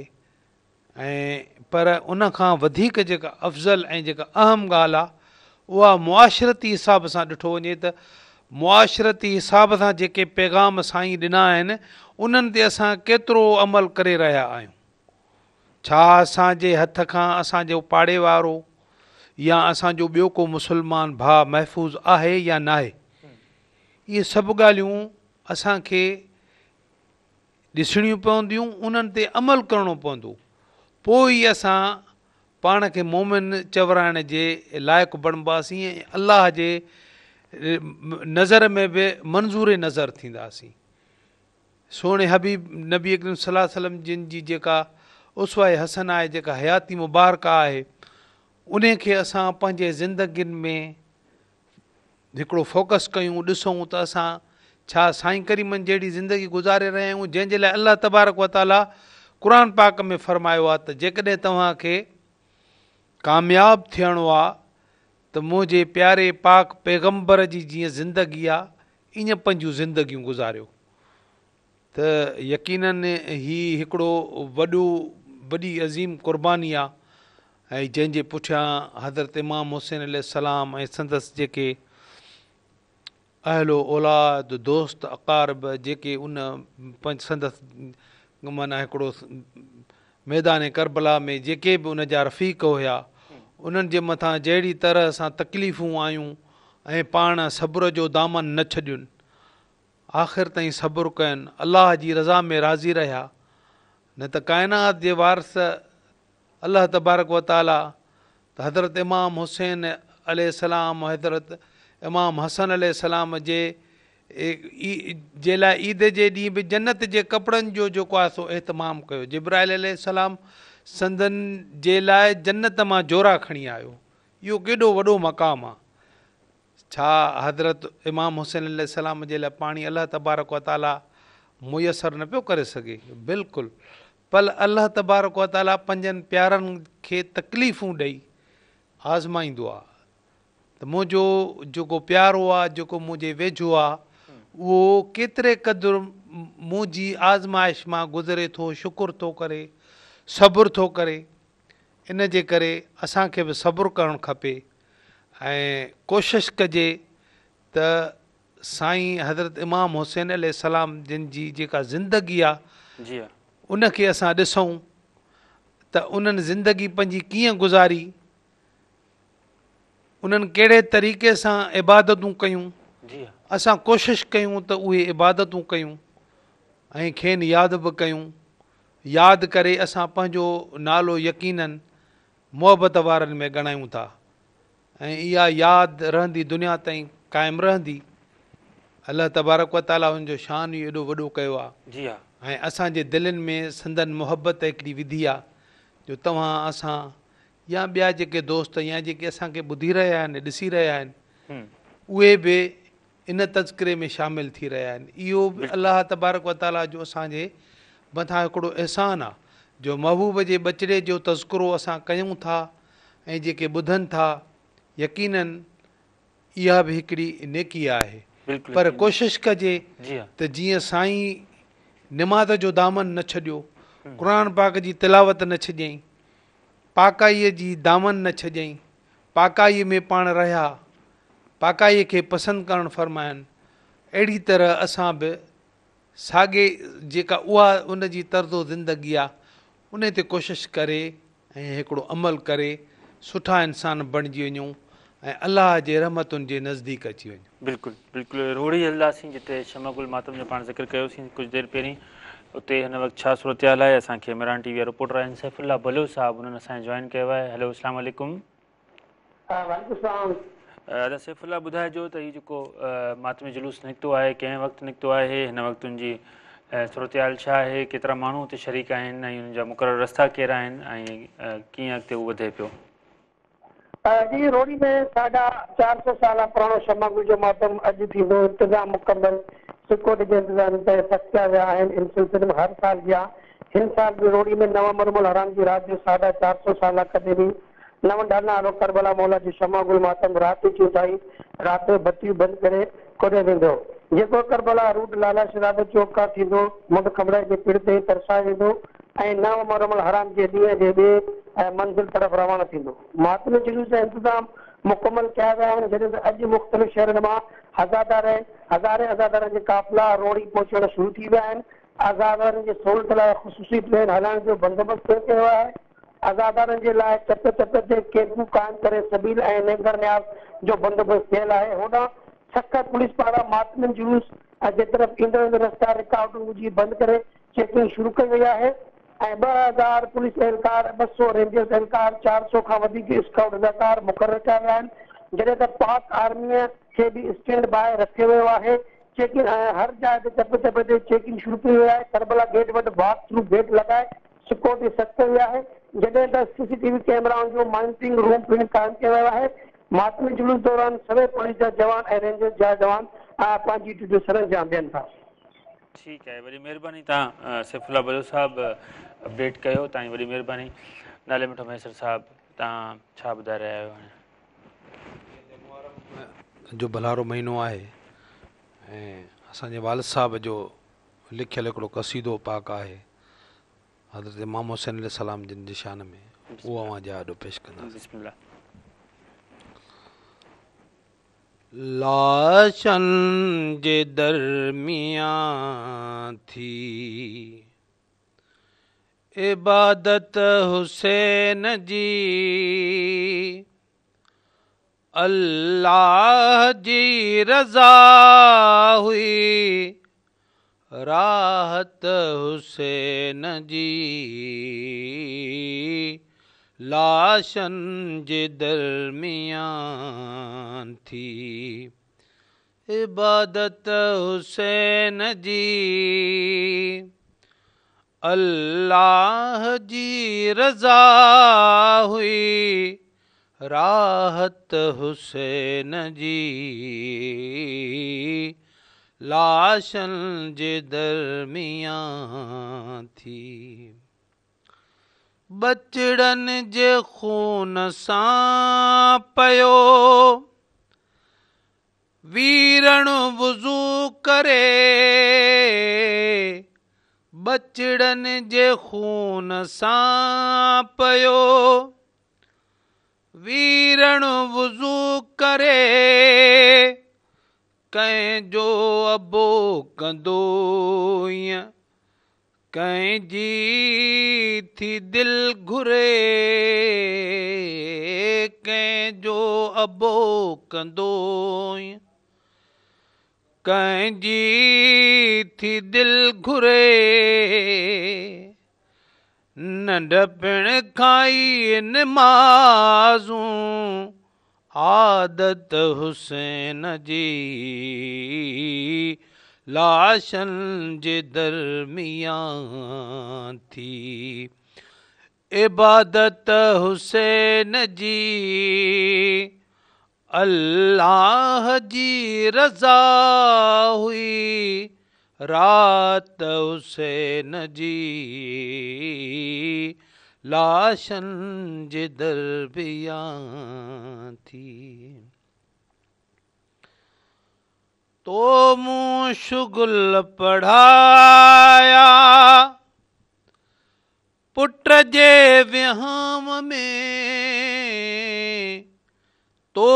ऐं पर उन खां वधीक जेका अफ़ज़ल ऐं जेका अहम ॻाल्हि आहे उहा मुआशरती हिसाब सां ॾिठो वञे त मुआशरती हिसाब सां जेके पैगाम साईं ॾिना आहिनि उन्हनि ते असां केतिरो अमल करे रहिया आहियूं छा असांजे हथ खां असांजो पाड़े वारो या असांजो ॿियो को मुसलमान भाउ महफ़ूज़ आहे या न आहे इहा सभु ॻाल्हियूं असांखे ॾिसणियूं पवंदियूं उन्हनि ते अमल करणो पवंदो पोइ ई असां पाण खे मोमिन चवराइण जे लाइक़ु बणिबासीं अलाह जे नज़र में बि मंज़ूर नज़र थींदासीं सोणे हबीब नबी सलम जिन जी जेका उसवाए हसन आहे जेका हयाती मुबारका आहे उन खे असां पंहिंजे ज़िंदगीनि में हिकिड़ो फोकस कयूं ॾिसूं त असां छा साईं करीमनि जहिड़ी ज़िंदगी गुज़ारे रहिया आहियूं जंहिंजे लाइ अलाह तबारक व ताला क़न पाक में फ़रमायो आहे त जेकॾहिं तव्हांखे कामयाबु थियणो आहे त मुंहिंजे प्यारे पाक पैगंबर जी जीअं ज़िंदगी आहे ईअं पंहिंजूं ज़िंदगियूं गुज़ारियो त यकीननि ही हिकिड़ो वॾो वॾी अज़ीम क़ुर्बानी ऐं जंहिंजे पुठियां हज़रत इमाम हुसैन अलसलाम ऐं संदसि जेके अहलो औलाद दोस्त अक़ारब जेके उन पंज संदसि माना हिकिड़ो मैदान करबला में जेके बि उनजा रफ़ीक हुआ उन्हनि जे मथां जहिड़ी तरह सां तकलीफ़ूं आयूं ऐं पाण सबुर जो दामन न छॾियुनि आख़िर ताईं सब्रु कनि अलाह जी रज़ा में राज़ी रहिया न त काइनात जे वारस अलाह तबारक वताला त हज़रत इमाम हुसैन अलाम हज़रत इमाम हसन अलाम जे जे लाइ ईद जे ॾींहुं बि जन्नत जे कपिड़नि जो जेको आहे सो इहतमाम कयो अलाम संदनि जे लाइ जन्नत मां जोरा खणी आयो इहो केॾो वॾो मक़ाम आहे छा हज़रत इमाम हुसैन अलाम जे लाइ पाणी अलाह तबारक वताला मुयसरु न पियो करे सघे बिल्कुलु पल अलाह तबारक कोताला पंहिंजनि प्यारनि खे तकलीफ़ूं ॾेई आज़माईंदो आहे त मुंहिंजो जेको प्यारो आहे जेको मुंहिंजे वेझो आहे उहो केतिरे क़दुरु मुंहिंजी आज़माइश मां गुज़रे थो शुकुरु थो करे सबुरु थो करे इनजे करे असांखे बि सब्रु करणु खपे ऐं कोशिशि कजे त साईं हज़रत इमाम हुसैन अलाम जिनि जी जेका ज़िंदगी आहे उनखे असां ॾिसूं त उन्हनि ज़िंदगी पंहिंजी कीअं गुज़ारी उन्हनि कहिड़े तरीक़े सां इबादतूं कयूं असां कोशिशि कयूं त उहे इबादतूं कयूं ऐं खेनि यादि बि कयूं यादि करे असां पंहिंजो नालो यक़ीननि मुहबत वारनि में ॻणायूं था ऐं इहा यादि रहंदी दुनिया ताईं क़ाइमु रहंदी अलाह तबारक ताला हुन जो शान ई एॾो वॾो कयो आहे जी हा ہائی اے دل میں سندن محبت ایکڑی ودھی آ جو تا یا دوست یا بدھی رہا اسی رہا بھی ان تذکرے میں شامل تھی رہا اللہ تبارک و تعالیٰ جو اب متو احسان آ جو محبوب کے بچڑے جو تذکرہ اصل کوں تھا بدھن تھا یقیناً یہاں بھی نیکی ہے پر کوشش کرے تو جی سائی निमाज़ जो दामन न छॾियो क़ुर पाक जी तिलावत न छॾियईं पाकाईअ जी दामन न छॾियईं पाकाईअ में पाण रहिया पाकाईअ खे पसंदि करणु फ़र्माइनि अहिड़ी तरह असां बि साॻे जेका उहा उन जी तर्ज़ो ज़िंदगी आहे उन ते कोशिशि करे ऐं हिकिड़ो अमल करे सुठा इंसान बणिजी वञूं ऐं अलाह जे रहमतुनि जे नज़दीक अची वञे बिल्कुलु बिल्कुलु रोड़ी हलंदासीं जिते शमकुल मातम जो पाण ज़िक्र कयोसीं कुझु देरि पहिरीं उते हिन वक़्तु छा सूरत हाल आहे असांखे मिरान टी वी रिपोर्टर आहिनि सैफुलाह भलो साहबु हुननि असांजे जॉइन कयो आहे हैलो सलामकु अदा सैफुलाह ॿुधाइजो त हीउ जेको मातमी जुलूस निकितो आहे कंहिं वक़्तु निकितो आहे हिन वक़्तु उनजी सूरत हाल छा आहे केतिरा माण्हू हुते शरीक़ आहिनि ऐं हुननि जा मुक़ररु रस्ता कहिड़ा आहिनि ऐं कीअं अॻिते उहो वधे पियो جی، روڑی میں ساڑھا چار سو سال پرانا شماگل جو ماتم اج تم انتظام مکمل سکور کیا ہر سال بھی ہے روڑی میں نو مرمو ہران کی رات ساڑھا چار سو سال کبھی بھی نو ڈانو کربلا مولا جی شماگل ماتم رات چاہیے رات بت بند کربلا روڈ لالا شراب چوکا مند خبر کے پیڑ ترسا ہو نو مرمل ہران کے لیے منزل طرف روانہ ماتم جلوس انتظام مکمل کیا اب مختلف شہر میں آزادار ہزارے آزادار قافلہ روڑی پہنچان شروع کی ویازار کے سہولت خصوصی ٹرین ہلکست پہ آزادار چپ چپ سے کیمپو قائم کرنے سبیل نیاز جو بندوبست پیل ہے ہونا سکھ پولیس پارا ماتم جلوس جب رستہ رکاوٹ ہو جی بند کر چیک شروع کی وی ہے ہزار پولیس اہلکار ب سو رینجرس اہلکار چار سو کا بیک اسکاؤٹ اہکار مقرر کیا وایا جن پاک آرمی کے بھی اسٹینڈ بائے رکھ ہے چیکنگ ہاں، ہر جائے تو چپے چپے چیکنگ شروع کی ہے کربلا گیٹ وٹ واک تھرو گیٹ لگائے سیکورٹی سخت ہوا کی جیسے C C T V camera جو مانیٹرنگ روم پھر قائم کیا ہوا ہے ماسمی جلوس دوران سب پولیس رینجرس جا جانی جی ڈیوٹو سرنجام دین تھا ठीकु आहे वरी महिरबानी तव्हां सिफिला बलो साहिबु अपडेट कयो तव्हांजी वरी महिरबानी नाले साहिबु तव्हां छा ॿुधाए रहिया आहियो हाणे जो भलारो महीनो आहे ऐं असांजे वाल साहब जो लिखियल हिकिड़ो कसीदो पाक आहे हज़रत मामोसन सलाम निशान में उहो मां पेश कंदसि لاشن جے درمیاں تھی عبادت حسین جی اللہ جی رضا ہوئی راحت حسین جی लाशनि जे दरमियान थी इबादत हुसैन जी अलाह जी रज़ा हुई राहत हुसैन जी लाशनि जे दरमियान थी बचड़नि जे ख़ून सां पियो वीरण वुज़ू करे बचड़नि जे ख़ून सां पियो वीरण वुज़ू करे कंहिंजो अबो कंदो ईअं कंहिंजी थी दिलि घुरे कंहिंजो अबो कंदो कंहिंजी थी दिल घुरे नंढपिण खां ई मां आदत हुसैन जी لاشن جے درمیان تھی عبادت حسین جی اللہ جی رضا ہوئی رات حسین جی لاشن جے درمیان تھی تو منہ شگل پڑھایا پٹر جے وام میں تو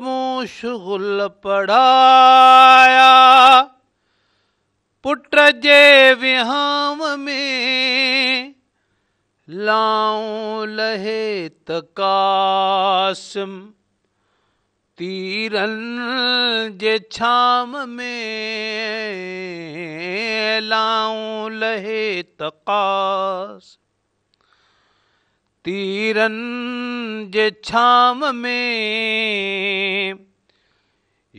من شغل پڑھایا پٹر جے وام میں لاؤ لہے تک تیرنام مے لاؤں لہے تقاص تیرن شام میں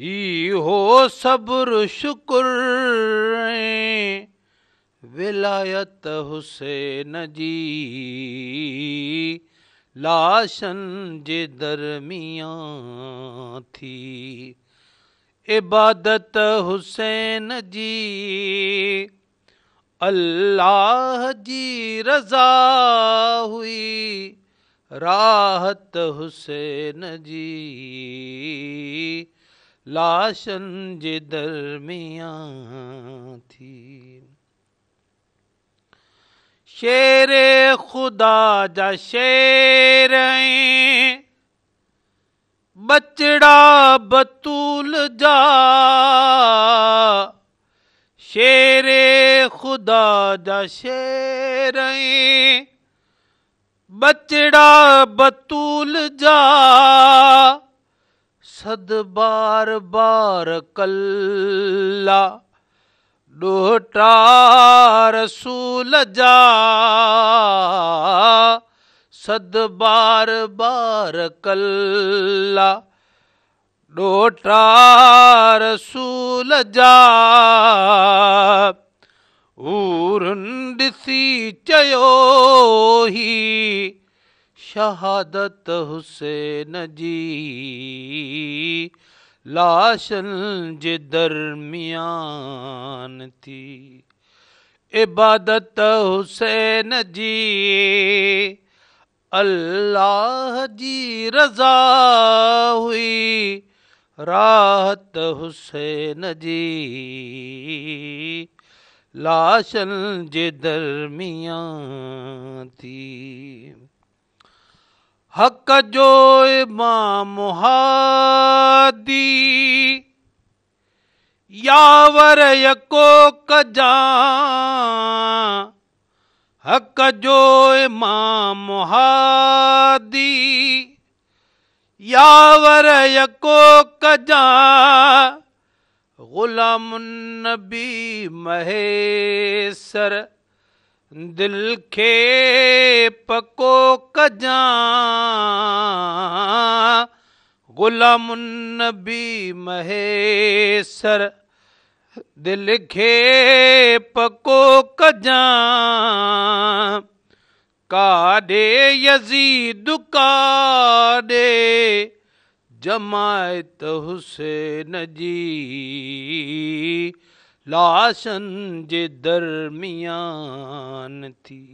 یہ ہو سبر شکر ولائت ہوسین جی लाशन जे दरमिया थी इबादत हुसैन जी अलाह जी रज़ा हुई राहत हुसैन जी लाशनि जे दर थी شیر خدا جا شیر بچڑا بتل جا شیر خدا جا شیر بچڑا بتل جا سد بار بار ک ॾोटारसूल जा सदि बार ॿार कला ॾोटारसूल जा ऊरनि ॾिसी चयो शहादत हुसैन जी لاشل جے درمیان تھی عبادت حسین جی اللہ جی رضا ہوئی راحت حسین جی لاشل جے درمیان تھی حق جو امام ہادی یاور یکو کجا حق جو امام ہادی یاور یکو کجا غلام النبی مہی سر دل کے پکو ک غلام النبی مہی دل کے پکو کجان کا دے یزی دکا دے جمائت حسین جی لاشن جے درمیان تھی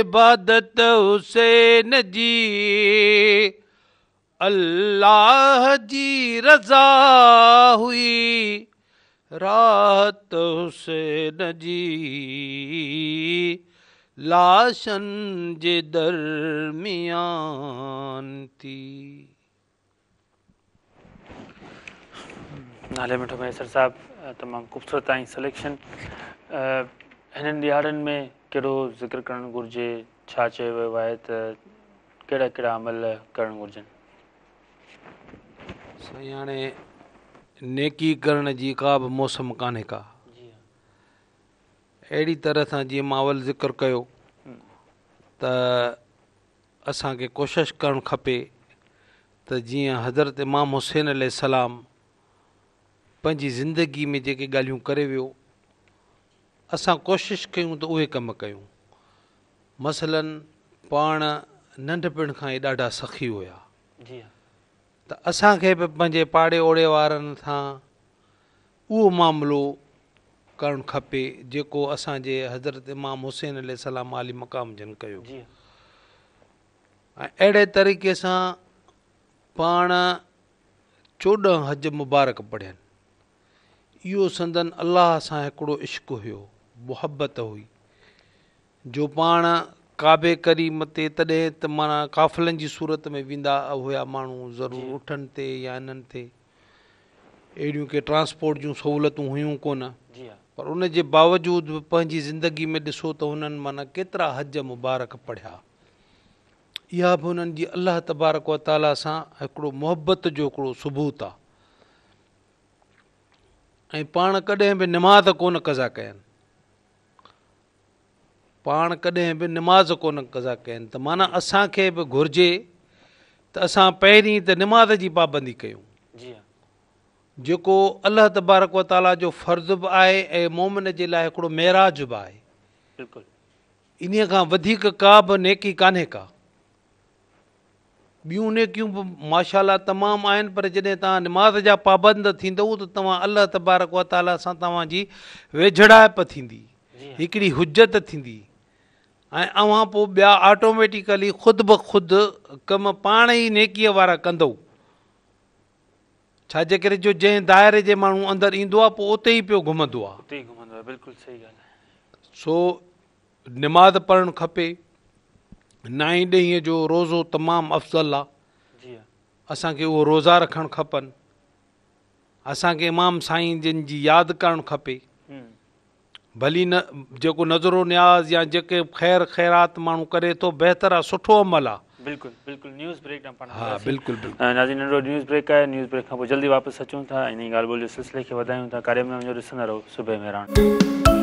عبادت حسین جی جی اللہ جی رضا ہوئی رات حسین جی لاشن جے درمیان تھی نالے میٹھو میسر صاحب तमामु ख़ूबसूरत ताईं सिलेक्शन हिननि ॾियारनि में कहिड़ो ज़िक्र करणु घुरिजे छा चयो वियो आहे त कहिड़ा कहिड़ा अमल करणु घुरिजनि साईं हाणे नेकी करण जी का बि मौसम कान्हे का अहिड़ी तरह सां जीअं मां अवल ज़िकर कयो त असांखे कोशिशि करणु खपे त जीअं हज़रत इमाम हुसैन अल सलाम पंहिंजी ज़िंदगी में जेके ॻाल्हियूं करे वियो असां कोशिशि कयूं त उहे कम कयूं मसलनि पाण नंढपण खां ई ॾाढा सखी हुया त असांखे बि पंहिंजे पाड़े ओड़े वारनि सां उहो मामिलो करणु खपे जेको असांजे हज़रत इमाम हुसैन अल सलाम अली मक़ाम जन कयो ऐं अहिड़े तरीक़े सां पाण चोॾहं हज मुबारक पढ़ियनि इहो संदन अलाह सां हिकिड़ो इश्क हुयो मुहबत हुई जो पाण काबे करीम ते तॾहिं त माना काफ़िलनि जी सूरत में वेंदा हुया माण्हू ज़रूरु उठनि ते या हिननि ते अहिड़ियूं के ट्रांसपोर्ट जूं सहूलियतूं हुयूं कोन पर उन जे बावजूदि बि पंहिंजी ज़िंदगी में ॾिसो त हुननि माना केतिरा हज मुबारक पढ़िया इहा बि हुननि जी अलाह तबारक सां हिकिड़ो मुहबत जो हिकिड़ो सबूत आहे ऐं पाण कॾहिं बि निमाज़ कोन कज़ा कयनि पाण कॾहिं बि निमाज़ कोन कज़ा कया आहिनि त माना असांखे बि घुरिजे त असां पहिरीं त निमाज़ जी पाबंदी कयूं जेको अलाह तबारकवताला जो फ़र्ज़ बि आहे ऐं मोमिन जे लाइ हिकिड़ो महिराज बि आहे इन्हीअ खां वधीक का बि नेकी कान्हे का ॿियूं नेकियूं बि माशाला तमामु आहिनि पर जॾहिं तव्हां निमाज़ जा पाबंद थींदव त तव्हां अलाह तबारक तबारकाला सां तव्हांजी वेझड़ाइप थींदी हिकिड़ी हुजत थींदी ऐं अव्हां पोइ ॿिया ऑटोमेटिकली ख़ुदि ब ख़ुदि कमु पाण ई नेकीअ वारा कंदव छाजे करे जो जंहिं दाइरे जे माण्हू अंदरि ईंदो आहे पोइ उते ई पियो घुमंदो आहे सो निमाज़ पढ़णु खपे नाई ॾींअ जो रोज़ो तमामु अफ़ज़ल आहे जी असांखे उहो रोज़ा रखणु खपनि असांखे इमाम साईं जिन जी यादि करणु खपे भली न जेको नज़रो न्याज़ या जेके ख़ैर ख़ैरात माण्हू करे थो बहितरु आहे सुठो अमल आहे बिल्कुलु बिल्कुलु हा बिल्कुलु न्यूज़ ब्रेक आहे न्यूज़ ब्रेक जल्दी वापसि अचूं था इन ॻाल्हि जे सिलसिले में वधायूं था कार्यक्रम रहो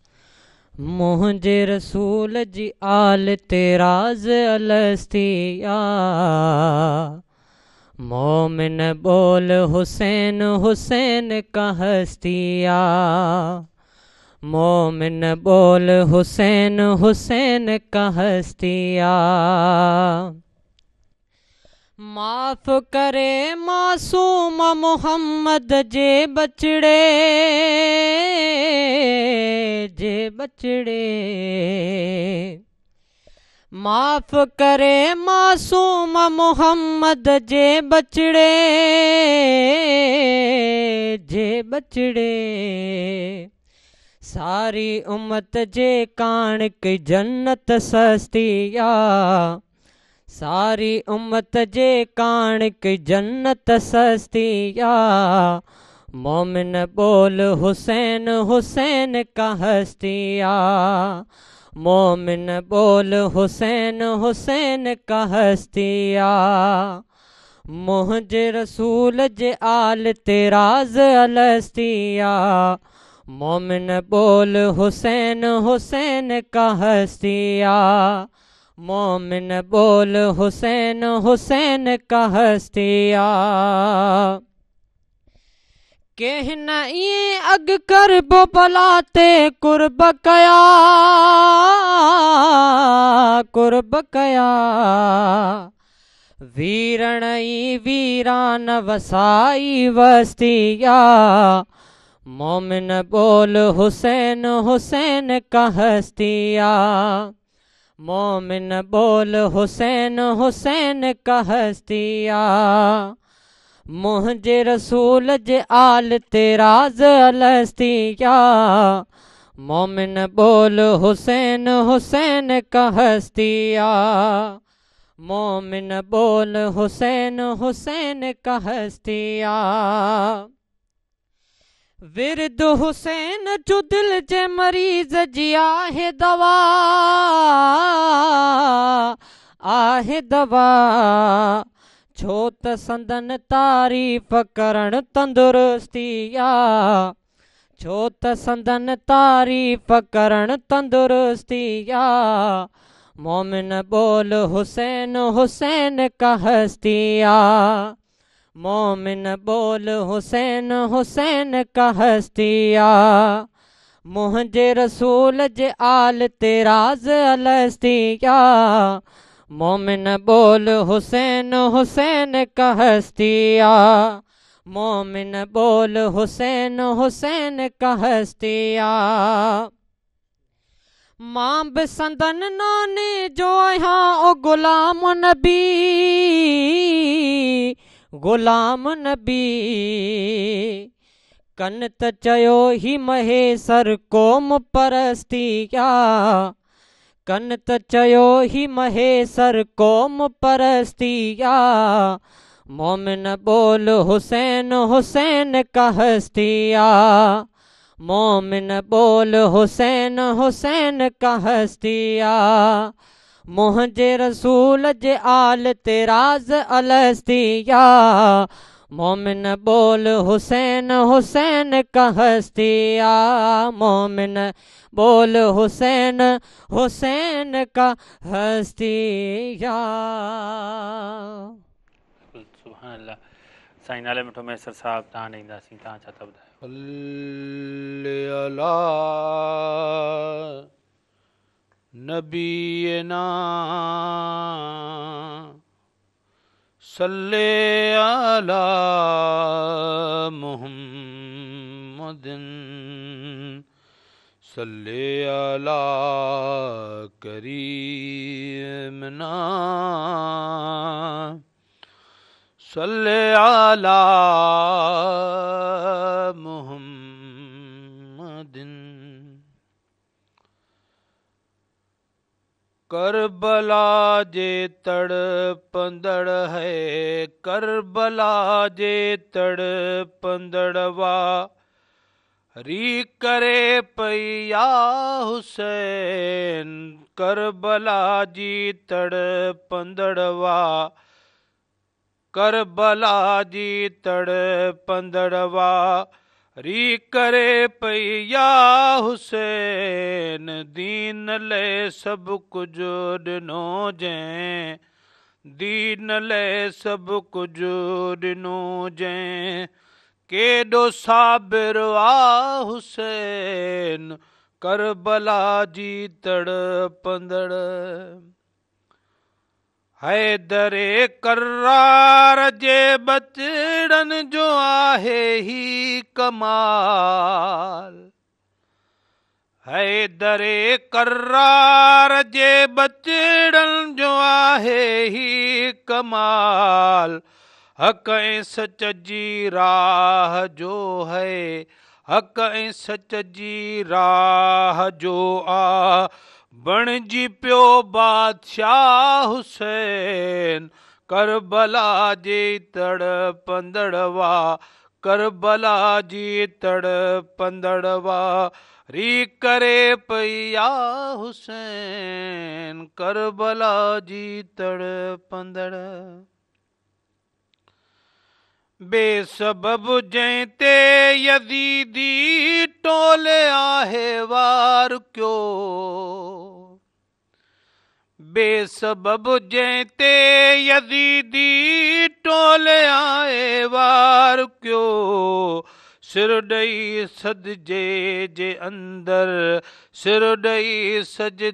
مہر رسول جی آل تاز لیا مو من بول حسین حسین کا ہستیا مومن بول حسین حسین کا ہستیا माफ़ करे मासूम मोहम्मद जे बचड़े जे बचड़े माफ़ करे मासूम मोहम्मद जे बचड़े जे बचड़े सारी उमत जे जन्नत सस्ती सस्त सारी उमत जे काणिक जन्नत सस्ती आहे मोमिन बोल हुसैन हुसैन कस्ती आ मोमिन बोल हुसैन हुसैन कस्ती आ मुहजे रसूल जे आल ते राज़ हलस्तिया मोमिन बोल हुसैन हुसैन कस्ती आ مومن بول حسین حسین کا ہستیا کہ ویرن ویران وسائی وستیا مومن بول حسین حسین کا ہستیا مومن بول حسین حسین کا ہستیا مہج رسول جے آل تیراز الستیا مومن بول حسین حسین کا ہستیا مومن بول حسین حسین کا ہستیا विरध हुसैन जुदिल जे मरीज़ जी आ दवा आहे दवा छो त संदन तारीफ़ तंदुरुस्ती या छो त संदन तारीफ़ तंदुरुस्तिया मोमिन बोल हुसैन हुसैन कहस्तिया مومن بول حسین حسین کا ہستیا مہج رسول آل تیراز الستیا مومن بول حسین حسین کا ہستیا مومن بول حسین حسین کا ہستیا ہوسین ہوسین کہستیا غلام نبی کن تی مہیشر کوم پرستیا کن تی مہی سر کوم پرستیا مومن بول حسین حسین کہ ہستیا مومن بول حسین حسین کہ ہستیا مہنجے رسول جے آل تے راز الہستی مومن بول حسین حسین کا ہستی مومن بول حسین حسین کا ہستی سبحان اللہ سائن علیہ مٹھو میں سر صاحب تاں نہیں دا سین تاں چاہتا بدائے اللہ نبینا صلی علی محمد صلی علی کریمنا صلی علی محمد کربلا کربلادڑ ہے کربلا جی تڑ پندڑو ری کرے پیسین کربلا جی تڑ پندڑا کربلا جی تڑ پندڑا री करे पईया हुसैन दीन ले सभु कुझु ॾिनो जंहिं दीन ले सभु कुझु ॾिनो जंहिं केॾो साबिर आहे हुसैन करबला जीत पंदड़ है दरे करार जे बचड़न जो आहे ही कमाल है दरे करार जे बचड़न जो आहे ही कमाल हक ऐं सच जी राह जो है हक़ ऐं सच जी राह जो आ पियो बादशाह हुसैन करबला जे तड़ पंदड़वा करबला जी तड़ री करे पई हुसैन करबला जी तड़ पंदड़ बेसबु ते क्यों बेसबु जंहिं ते यदी टोल आए وار कयो सिर ॾई सॼे जे अंदरि सिर ॾेई सॼे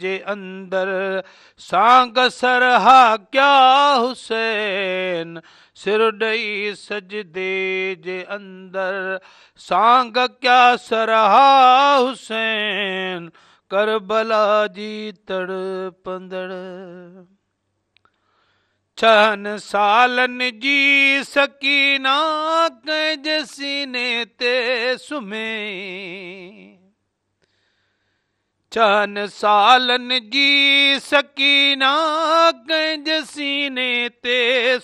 जे अंदरि सांग सरहा क्या हुसैन सिर ॾेई सजे जे अंदरि سانگ क्या سرہا हुसैन کربلا جی جیتڑ پندڑ چن سال سکین چن سال کج سینے تے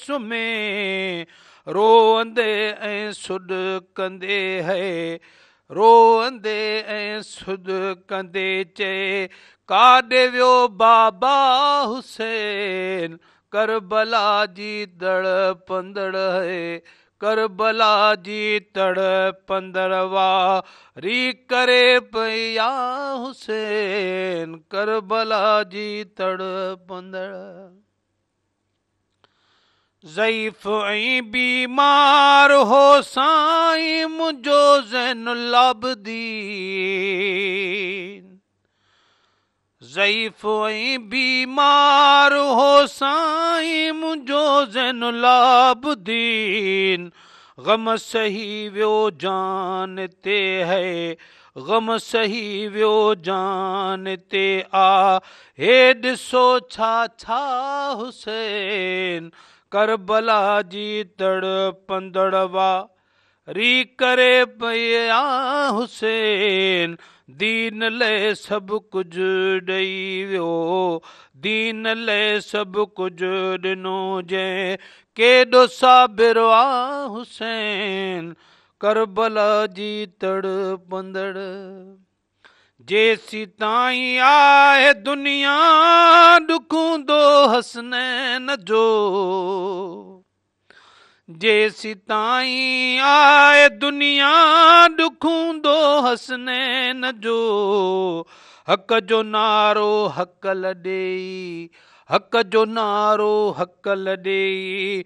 سڈ کندے ہے रोअंदे ऐं सुध कंदे चए काॾे वियो बाबा हुसैन करबला जी तड़ पंदड़ हे करबला जी तड़ पंदड़ हुआ री करे पै आहे हुसैन करबला जी तड़ पंदड़ ضیف بیمار ہو سائی مجھو زین لاب دی ضعیف بیمار ہو سائی مجھو زین لاب دین غم صحیح وو جانتے ہے غم صحیح وو جان تے آسو چھا حسین करबला जी तड़ पंदड़ वा री करे पई आहिसेन दीन ले सभु कुझु ॾेई वियो दीन ले सभु कुझु ॾिनोज केॾो साबिरो हुसैन करबला जी तड़ जेसीं ताईं आए दुनिया ॾुखूंदो हसने न जो जेसीं ताईं आए दुनिया ॾुखूंंदो हसने न जो हक जो नारो हक़ल ॾेई हक़ जो नारो हक़ल ॾेई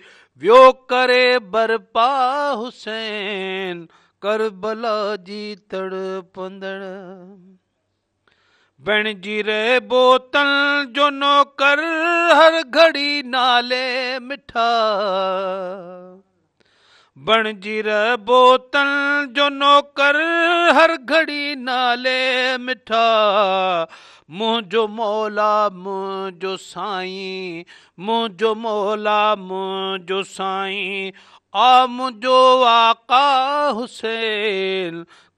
करे बरपा हुसैन करबला जी तड़पंदड़ बणजीर बोतल जो नौकर हर घड़ी नाले मिठा बणजीर बोतल जो नौकर हर घड़ी नाले मिठा मुझो मौला मुझो जो साईं मुंहिंजो मोला मुंहिंज साईं आ मुझो आका हुसैन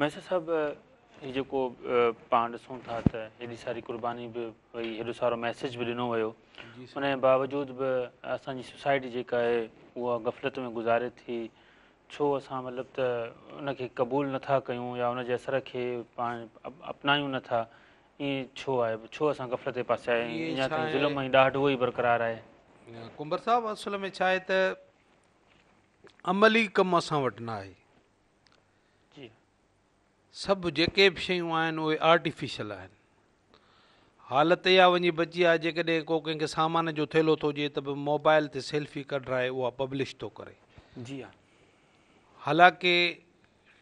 मैसर साहिब हीउ जेको पाण ॾिसूं था त हेॾी सारी क़ुर्बानी भी पई हेॾो सारो मैसेज बि ॾिनो हो हुनजे बावजूद बि असांजी सोसाइटी जेका आहे उहा गफ़लत में गुज़ारे थी छो असां मतिलबु त उनखे क़बूल नथा कयूं या उन जे असर खे पाण अपनायूं नथा ये छो आहे छो असां गफ़लत जे पासे आहियूं बरक़रारु आहे कुंभर साहिबु छा आहे त अमली कमु असां वटि न सभु जेके बि शयूं आहिनि उहे आर्टिफ़िशल आहिनि हालति इहा वञी बची आहे जेकॾहिं को कंहिंखे सामान जो थेलो थो हुजे त बि मोबाइल ते सेल्फी कढाए उहा पब्लिश थो करे जी हा हालांकि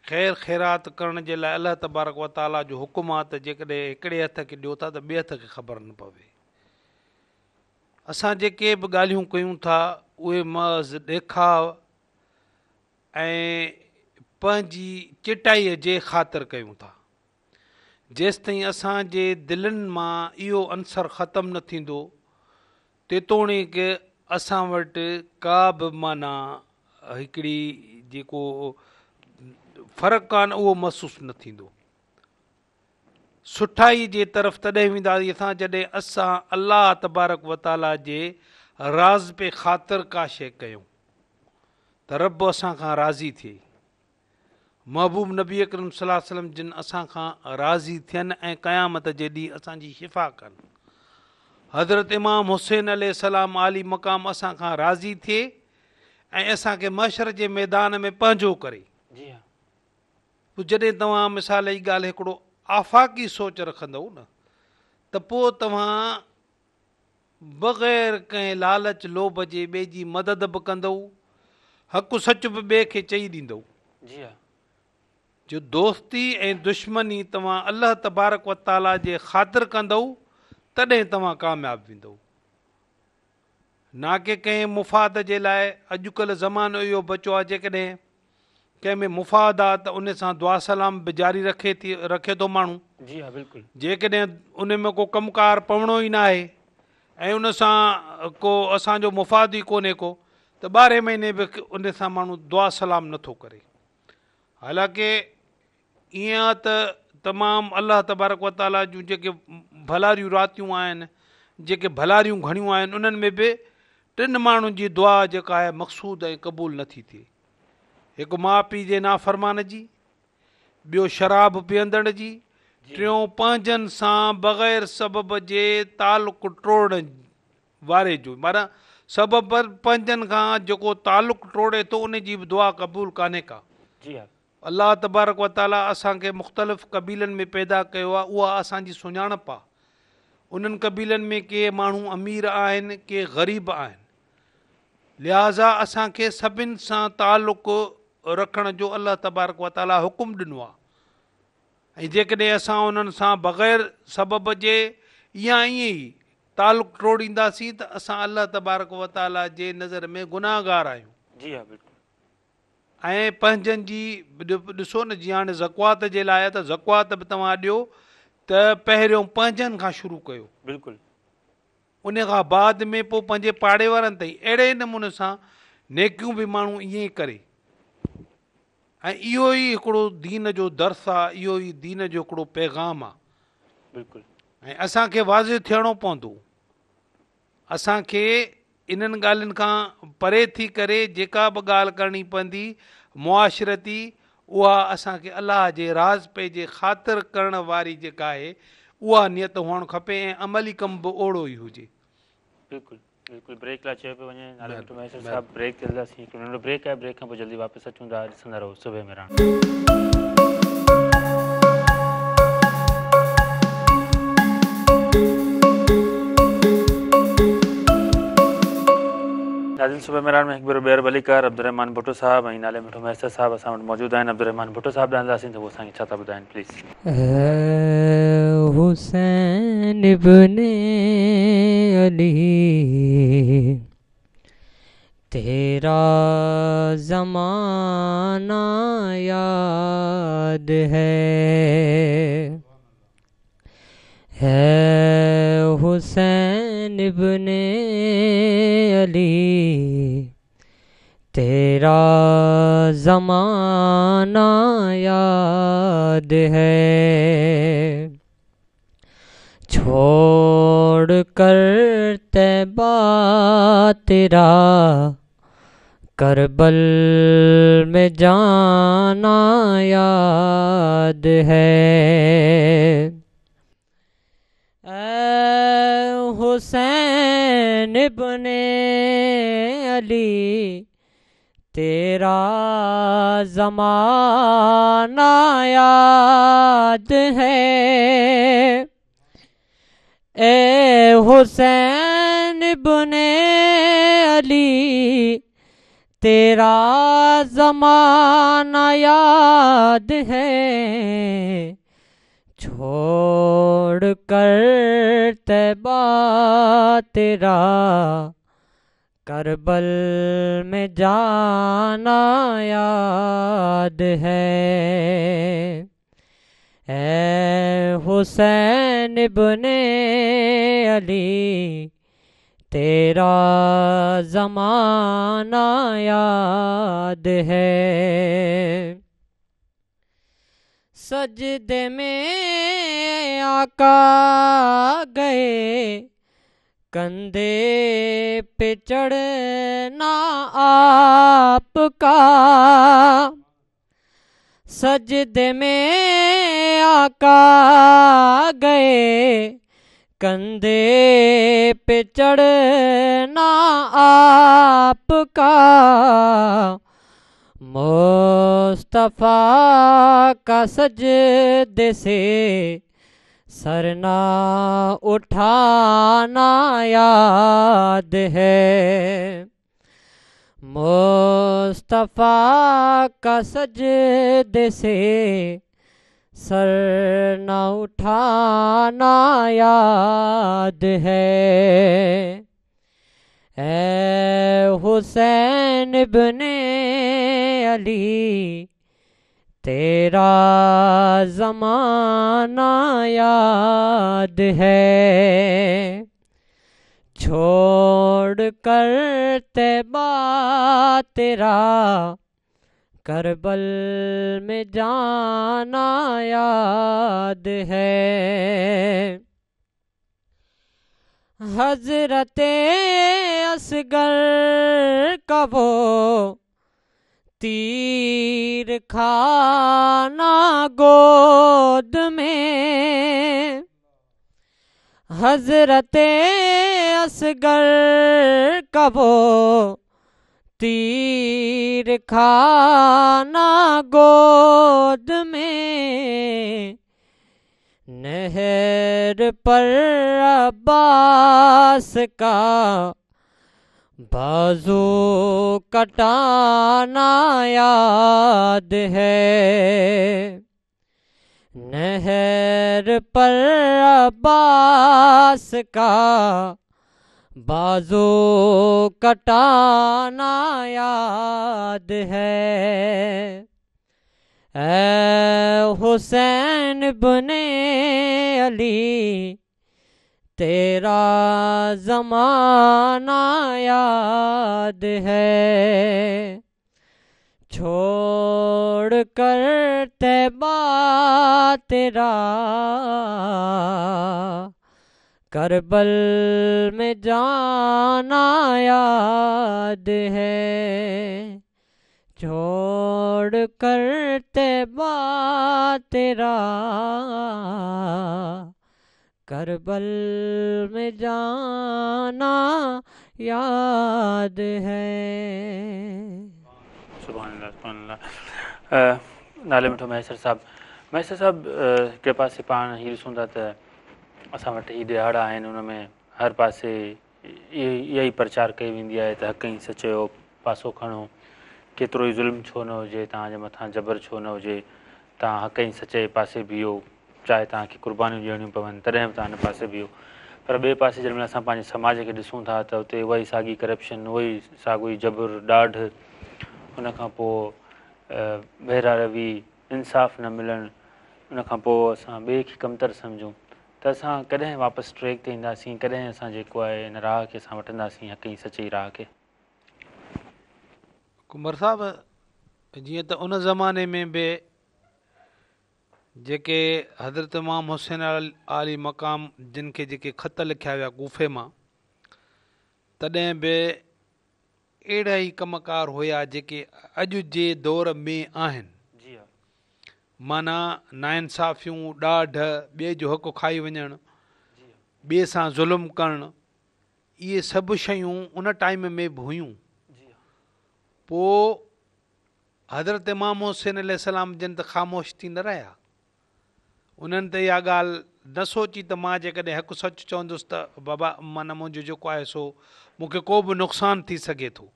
ख़ैरु ख़ैरात करण जे लाइ अलाह तबारक तबारकाला जो हुकुम आहे त जेकॾहिं हिकिड़े हथ खे ॾियो था त ॿिए हथ खे ख़बर न पवे असां जेके बि ॻाल्हियूं कयूं था उहे मज़ ॾेखाव ऐं पंहिंजी चिटाईअ जे ख़ातिर कयूं था जेसि ताईं असांजे दिलनि मां इहो अंसर ख़तमु न थींदो तेतोणीक असां वटि का बि माना हिकिड़ी जेको फ़र्क़ु आहे उहो महसूसु न थींदो सुठाई जे तरफ़ तॾहिं वेंदासीं असां जॾहिं असां अलाह तबारक वताला जे राज़ पे ख़ातिर का शइ कयूं त रब असां खां राज़ी थिए महबूब नबी अकरम सलाहु सलम जिन असांखां राज़ी थियनि ऐं क़यामत जे ॾींहुं असांजी शिफ़ा कनि हज़रत इमाम हुसैन अलाम आली मक़ाम असांखां राज़ी थिए ऐं असांखे मशर जे मैदान में पंहिंजो करे जी जॾहिं तव्हां मिसाल जी ॻाल्हि हिकिड़ो आफ़ाक़ी सोच रखंदव न त पोइ तव्हां बग़ैर कंहिं लालच लोभ जे ॿिए जी मदद बि कंदव हक़ु सच बि ॿिए खे चई ॾींदव जी जो दोस्ती ऐं दुश्मनी तव्हां अलाह तबारक ताला जे ख़ातिर कंदव तॾहिं तव्हां कामयाबु वेंदव ना कि कंहिं मुफ़ाद जे लाइ अॼुकल्ह ज़मानो इहो बचो आहे जेकॾहिं कंहिं मुफ़ाद आहे त उन सां दुआ सलाम बि जारी रखे थी रखे थो माण्हू बिल्कुलु जेकॾहिं उन में को कमकार पवणो ई न आहे ऐं को असांजो मुफ़ाद ई कोन्हे को त ॿारहें महीने बि उन सां माण्हू दुआ सलाम नथो करे हालांकि ईअं त तमामु अलाह तबारकाला जूं जेके भलारियूं रातियूं आहिनि जेके भलारियूं घणियूं आहिनि उन्हनि में बि टिनि माण्हुनि जी दुआ जेका आहे मक़सूद ऐं क़बूलु नथी थिए हिकु माउ पीउ जे नाफ़रमान जी ॿियो शराब पीअंदड़ जी टियों पंहिंजनि सां बग़ैर सबब जे तालु टोड़ वारे जो माना सबब पंहिंजनि खां जेको तालुक टोड़े थो उनजी बि दुआ क़बूलु कान्हे का अलाह तबारक वताला असांखे मुख़्तलिफ़ क़बीलनि में पैदा कयो आहे उहा असांजी सुञाणप आहे उन्हनि कबीलनि में के माण्हू अमीर आहिनि के ग़रीब आहिनि लिहाज़ा असांखे सभिनि सां तालुक़ु रखण जो अलाह तबारक वताला हुकुम ॾिनो आहे ऐं जेकॾहिं असां उन्हनि सां बग़ैर सबब जे या ईअं ई तालुक़ु टोड़ींदासीं त असां अलाह तबारक वताला जे नज़र में गुनाहगार आहियूं जी हा बिल्कुलु ऐं पंहिंजनि जी ॾिसो न जीअं हाणे ज़कवात जे लाइ त ज़कवात बि तव्हां ॾियो त पहिरियों पंहिंजनि खां शुरू कयो बिल्कुलु उन खां बाद में पोइ पंहिंजे पाड़े वारनि ताईं अहिड़े नमूने सां नेकियूं बि माण्हू ईअं करे ऐं इहो ई हिकिड़ो दीन जो दर्स आहे इहो ई दीन जो हिकिड़ो पैगाम आहे बिल्कुलु ऐं असांखे थियणो पवंदो असांखे इन्हनि ॻाल्हियुनि खां परे थी करे जेका बि ॻाल्हि करणी पवंदी मुआशरती उहा असांखे अलाह जे राज़ पे जे ख़ातिर करण वारी जेका आहे उहा नियत हुअणु खपे ऐं अमली कमु बि ओड़ो ई हुजे बिल्कुलु अचूं था रहो ناظرین صبح مران میں اکبر بیر بلی کر عبد الرحمن بھٹو صاحب ہیں نالے مٹھو محسر صاحب اسا موجود ہیں عبد الرحمن بھٹو صاحب دان لاسین تو اسان چھتا بدائیں پلیز اے حسین ابن علی تیرا زمانہ یاد ہے اے حسین حسین ابن علی تیرا زمانہ یاد ہے چھوڑ کر تیبا تیرا کربل میں جانا یاد ہے حسین ابن علی تیرا زمانہ یاد ہے اے حسین ابن علی تیرا زمانہ یاد ہے کر تیبا تیرا کربل میں جانا یاد ہے اے حسین ابن علی تیرا زمانہ یاد ہے سجدے میں آقا گئے کندھے پہ چڑھنا آپ کا سجدے میں آقا گئے کندھے پہ چڑھنا آپ کا مصطفیٰ کا سج سے سرنا اٹھانا یاد ہے مصطفیٰ کا سج سے سر نہ اٹھانا یاد ہے اے حسین ابن علی تیرا زمانہ یاد ہے چھوڑ کر تیبا تیرا کربل میں جانا یاد ہے حضرت کا وہ تیر کھانا گود میں حضرت اصگر کبو تیر کھانا گود میں نہر پر عباس کا بازو کٹانا یاد ہے نہر پر عباس کا بازو کٹانا یاد ہے اے حسین بنے علی تیرا زمانہ یاد ہے چھوڑ کر تیبا تیرا کربل میں جانا یاد ہے چھوڑ کر تیبا تیرا کربل میں جانا یاد ہے سبحان سبحان اللہ اللہ نالے مٹھو محسر صاحب محسر صاحب کے پاس پاسوں ہی دہاڑا ہے ان میں ہر پاس یہی پرچار کئی وی ہے حق ہی سچ پاس کھو کیوں ظلم چھو نہ ہوجائے تع مت جبر چھو نہ ہوک ہی سچے پاس بہو चाहे तव्हांखे कुर्बानीूं ॾियणियूं पवनि तॾहिं बि तव्हां हिन पासे बीहो पर ॿिए पासे जेॾीमहिल असां पंहिंजे समाज खे ॾिसूं था त उते उहा ई साॻी करप्शन उहा ई साॻियो ई जबर ॾाढ हुन खां पोइ बहिरा बहिरारवी इंसाफ़ न मिलणु उनखां पोइ असां ॿिए खे कमतर सम्झूं त असां कॾहिं वापसि ट्रेक ते ईंदासीं कॾहिं असां जेको आहे हिन राह खे असां वठंदासीं हक़ ई सची राह खे कुमर जीअं त उन ज़माने में बि जेके हज़रत इमाम हुसैन आली मक़ाम जिन खे जेके ख़त लिखिया विया गुफ़े मां तॾहिं बि अहिड़ा ई कमकार हुया जेके अॼु जे दौर में आहिनि माना नाइंसाफ़ियूं ॾाढ ॿिए जो हक़ु खाई वञणु ॿिए सां ज़ुल्म करणु इहे सभु शयूं उन टाइम में बि हुयूं पोइ हज़रत इमाम हुसैन अलाम जिन त ख़ामोश थी न रहिया उन्हनि त इहा ॻाल्हि न सोची त मां जेकॾहिं हिकु सचु चवंदुसि त बाबा माना मुंहिंजो जेको आहे सो मूंखे को बि नुक़सानु थी सघे थो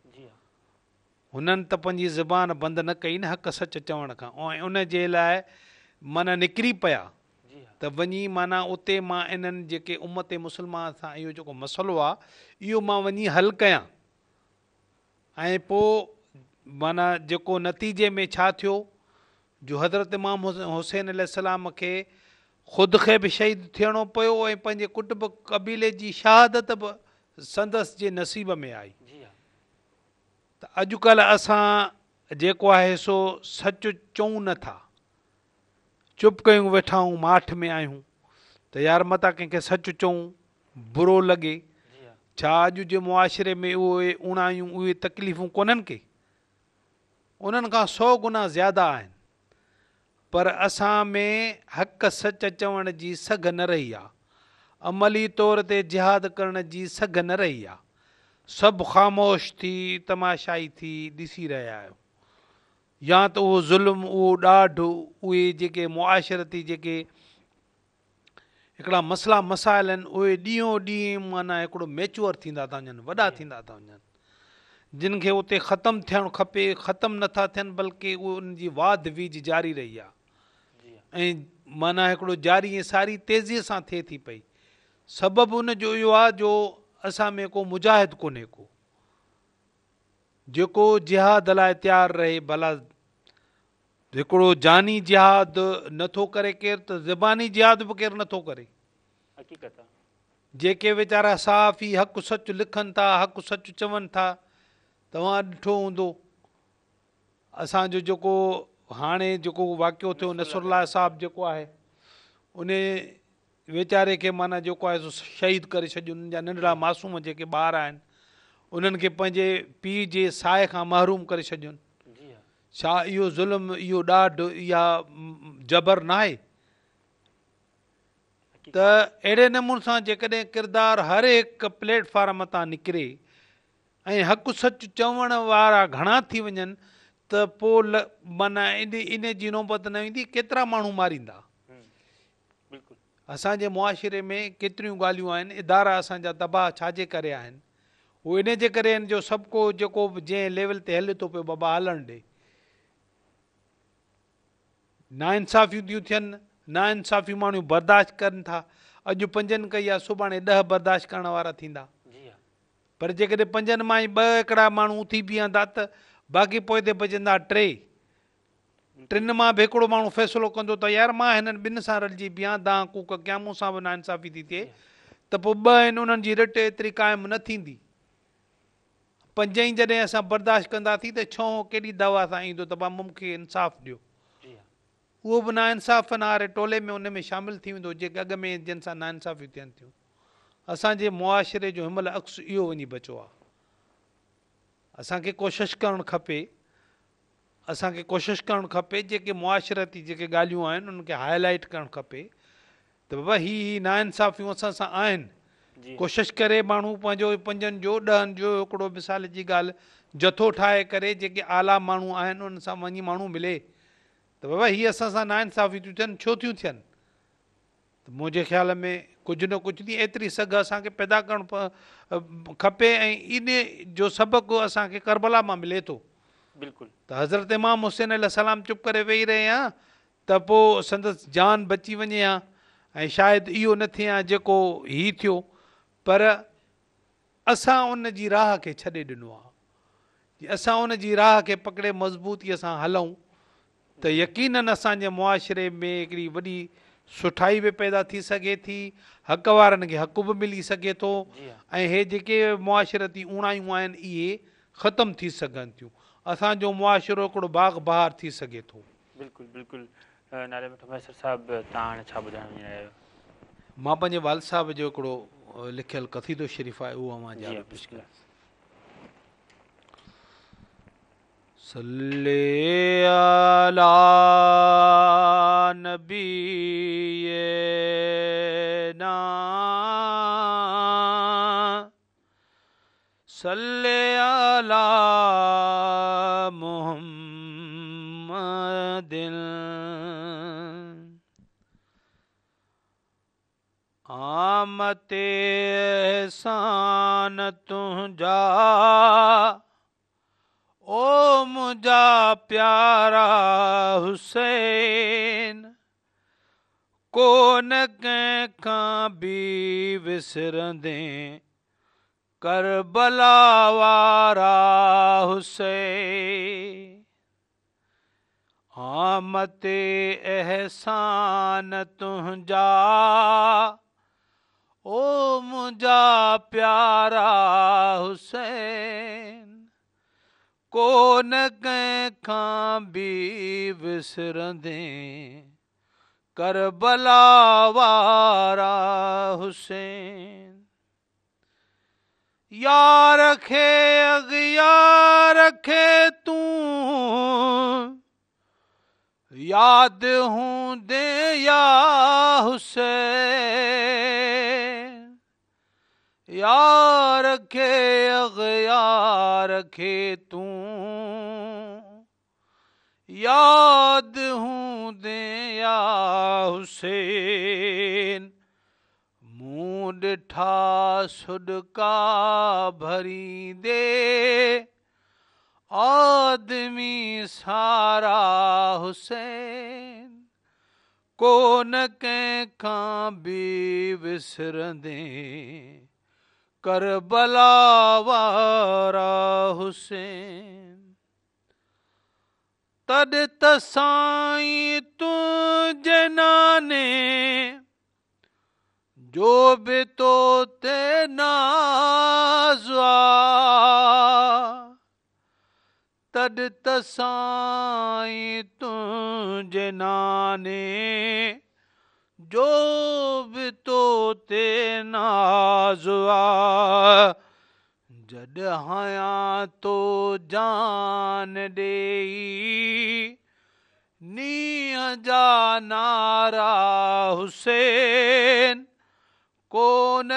हुननि त पंहिंजी बंदि न कई न हक़ सच चवण खां ऐं उन जे लाइ माना निकिरी पिया त वञी माना उते मां इन्हनि जेके उमत मुसलमान सां इहो जेको मसइलो आहे इहो मां वञी कयां ऐं पोइ माना जेको नतीजे में छा थियो जो हज़रत इमाम हुसैन अलाम खे ख़ुदि खे बि शहीद थियणो पियो ऐं पंहिंजे कुटुंब कबीले जी शहादत बि संदसि जे नसीब में आई त अॼुकल्ह असां जेको आहे सो सचु चऊं नथा चुप कयूं वेठा आहियूं माठ में आहियूं त यार मता कंहिंखे सचु चऊं बुरो लॻे छा अॼु जे मुआशिरे में उहे उणायूं उहे तकलीफ़ूं कोन्हनि के उन्हनि खां सौ गुना ज़्यादा आहिनि पर असां में हक़ सच चवण जी सघ न रही आहे अमली तौर ते जिहाद करण जी सघ न रही आहे सभु ख़ामोश थी तमाशाई थी ॾिसी रहिया आहियूं या त उहो ज़ुल्म उहो ॾाढ उहे जेके मुआशरती जेके हिकिड़ा मसला मसाइल आहिनि उहे ॾींहों ॾींहुं माना हिकिड़ो मेचोर थींदा था वञनि वॾा थींदा था वञनि जिन खे उते ख़तमु थियणु खपे ख़तमु नथा थियनि बल्कि उहो उन जी वाद वीज जारी रही आहे ऐं माना हिकिड़ो ज़ारी ऐं सारी तेज़ीअ सां थिए थी पई सबबु जो इहो आहे जो असां में को मुजाहिद कोन्हे को जेको जिहाद लाइ तयारु रहे भला हिकिड़ो जानी जिहादु नथो करे केरु त ज़बानी जिहाद जिहादु नथो करे जेके वीचारा साफ़ ई हक़ु सचु लिखनि था हक़ु सचु चवनि था तव्हां ॾिठो हूंदो असांजो जेको हाणे जेको वाक़ियो थियो नसुरला साहबु जेको आहे उन वीचारे खे माना जेको आहे शहीद करे छॾियुनि या नंढड़ा मासूम जेके ॿार आहिनि उन्हनि खे पंहिंजे पीउ जे साए खां महिर करे छॾियुनि छा इहो ज़ुल्म इहो ॾाढ इहा जबर न आहे त अहिड़े नमूने सां जेकॾहिं किरदारु हर हिकु प्लेटफॉर्म तां निकिरे ऐं हक़ु सचु चवण वारा घणा थी वञनि त पोइ माना इन इन जी नौबत न ईंदी केतिरा माण्हू मारींदा बिल्कुलु असांजे मुआशिरे में केतिरियूं ॻाल्हियूं आहिनि इदारा असांजा तबाह छाजे करे आहिनि उहो इनजे करे आहिनि जो सभु को जेको जंहिं लेवल ते हले थो पियो बाबा हलणु ॾे नाइंसाफ़ियूं थियूं थियनि नाइंसाफ़ी माण्हू बर्दाश्त कनि था अॼु पंजनि कई आहे सुभाणे ॾह बर्दाश्त करण वारा थींदा पर जेकॾहिं पंजनि मां ई ॿ हिकिड़ा माण्हू उथी बीहंदा त बाक़ी पोइ ते बजंदा टे टिनि मां बि हिकिड़ो माण्हू फ़ैसिलो कंदो त यार मां हिननि ॿिनि सां रलिजी बीहां दहा कूक कयां मूंसां बि नाइसाफ़ी थी थिए त पोइ ॿ आहिनि उन्हनि जी रिट एतिरी क़ाइमु न थींदी पंज ई जॾहिं असां बर्दाश्त कंदासीं त छो केॾी दवा सां ईंदो त भाउ मूंखे इंसाफ़ु ॾियो उहो बि नाइसाफ़ न हर टोले में उनमें शामिलु थी वेंदो जेके अॻु में जिन सां नाइसाफ़ी थियनि थियूं असांजे मुआशिरे जो हिमल अक्स इहो वञी बचो आहे असांखे कोशिशि करणु खपे असांखे कोशिशि करणु खपे जेके मुआशरती जेके ॻाल्हियूं आहिनि उन्हनि खे हाईलाइट करणु खपे त बाबा हीअ हीअ नाइंसाफ़ियूं असां सां आहिनि कोशिशि करे माण्हू पंहिंजो पंजनि जो ॾहनि जो हिकिड़ो मिसाल जी ॻाल्हि जथो ठाहे करे जेके आला माण्हू आहिनि उन सां वञी माण्हू मिले त बाबा हीअ असां सां नाइंसाफ़ी थियूं थियनि छो थियूं थियनि त मुंहिंजे ख़्याल में कुझु न कुझु ॾींहं एतिरी सघ असांखे पैदा करणु खपे ऐं इन जो सबक़ु असांखे करबला मां मिले थो बिल्कुलु त हज़रत इमाम हुसैन अल सलाम चुप करे वेही रहे हां त पोइ संदसि जान बची वञे हा ऐं शायदि इहो न थिए हा जेको हीउ थियो पर असां उनजी राह खे छॾे ॾिनो आहे असां उनजी राह खे पकिड़े मज़बूती सां हलूं त यकीन असांजे मुआशिरे में हिकिड़ी वॾी सुठाई बि पैदा थी सघे थी हक़ वारनि खे हक़ बि मिली सघे थो ऐं इहे जेके मुआशरती उणायूं आहिनि इहे ख़तमु थी सघनि थियूं असांजो मुआशरो हिकिड़ो बाग़ बहार थी सघे थो मां पंहिंजे वाल साहिब जो हिकिड़ो कथीदो शरीफ़ आहे उहो سلہ نبی نا صلی علی محمد آمت احسان تجھا او مجا پیارا حسین کو نی بھی دیں کربلا وارا حسین آمت احسان تم جا پیارا حسین کو نی بسر دیں کر بلا وارا حسین یار خے اگ یار خے تاد ہوں دے یار حسار یار کھ یاد ہوں دے یا حسین منڈا سڈکا بھری دے آدمی سارا حسین کو بھی وسر دے کربلا وارا حسین तॾ त ससाही तूं जनाने जो जो बि तोते नज़ुआ तॾहिं तसां तूं जनाने जो बि तो ते नज़ुआ جد ہاں تو جان دے نی جانا حسین کون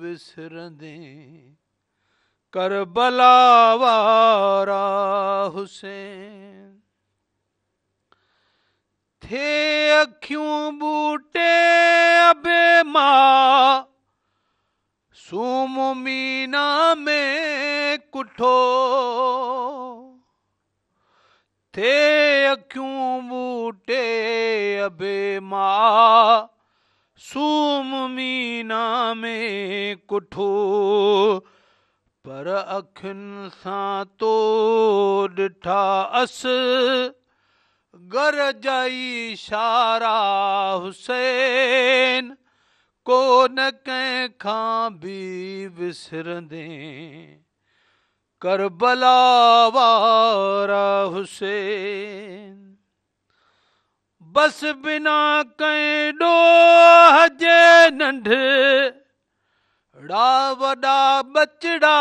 وسر دیں کربلا وارا حسین تھے اکھیوں بوٹے اب ماں سوم مینا میں کٹھو تھے اکیوں بوٹے ابے ماں سوم مینا میں کٹھو پر اکھن سا تو ڈٹھا اس گر جائی شارا حسین को न कंहिं खां बि विसरंदे करबला वारा हुसे बस बिना कॾो हजे नंढा वॾा बचड़ा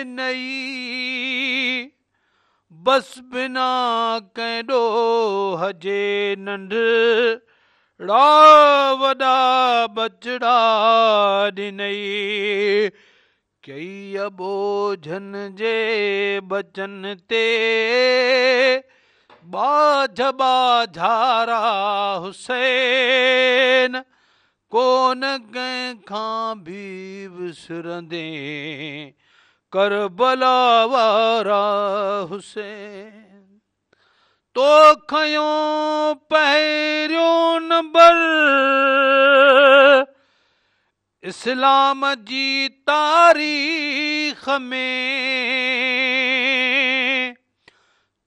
ॾिनई बस बिना कंहिं ॾो हजे नंढ ڑا بچڑا ڈنئی کئی بوجھن جے بچن تے باجھ با جھارا حسین کون گئیں کھاں بھی وسرن دیں کربلا وارا حسین تو کھوں پہرو نبر اسلام جی تاریخ میں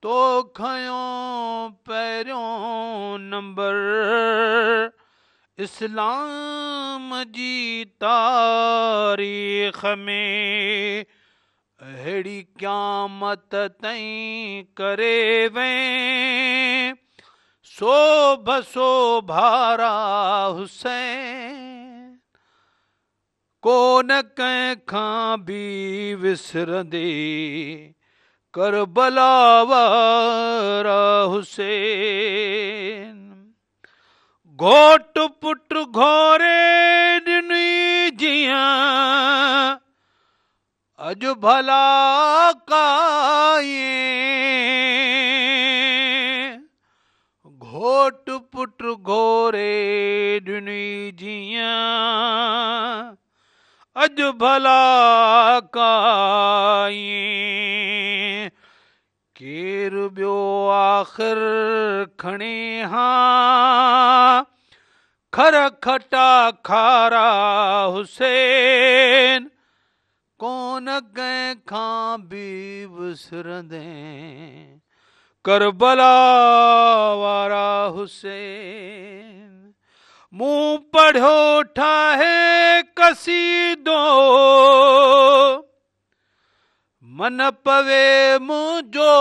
تو کھوں پہرو نمبر اسلام جی تاریخ میں وے سو بسو بارا ہوسین کو بھی وسر کربلا وارا حسین گھوٹ گھورے دن جیاں अॼु भला काइं घोटु पुटु घोरे ॾिनी जी अॼु भला कय केरु ॿियो आख़िर खणी हा खर खटा खारा हुसैन بھی وسردیں کربلا وارا حسین منہ پڑھو ٹھاہے ہے کسی دو من پوے جو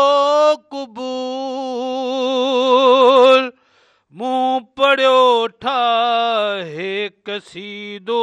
قبول منہ پڑھو ٹھاہے ہے کسی دو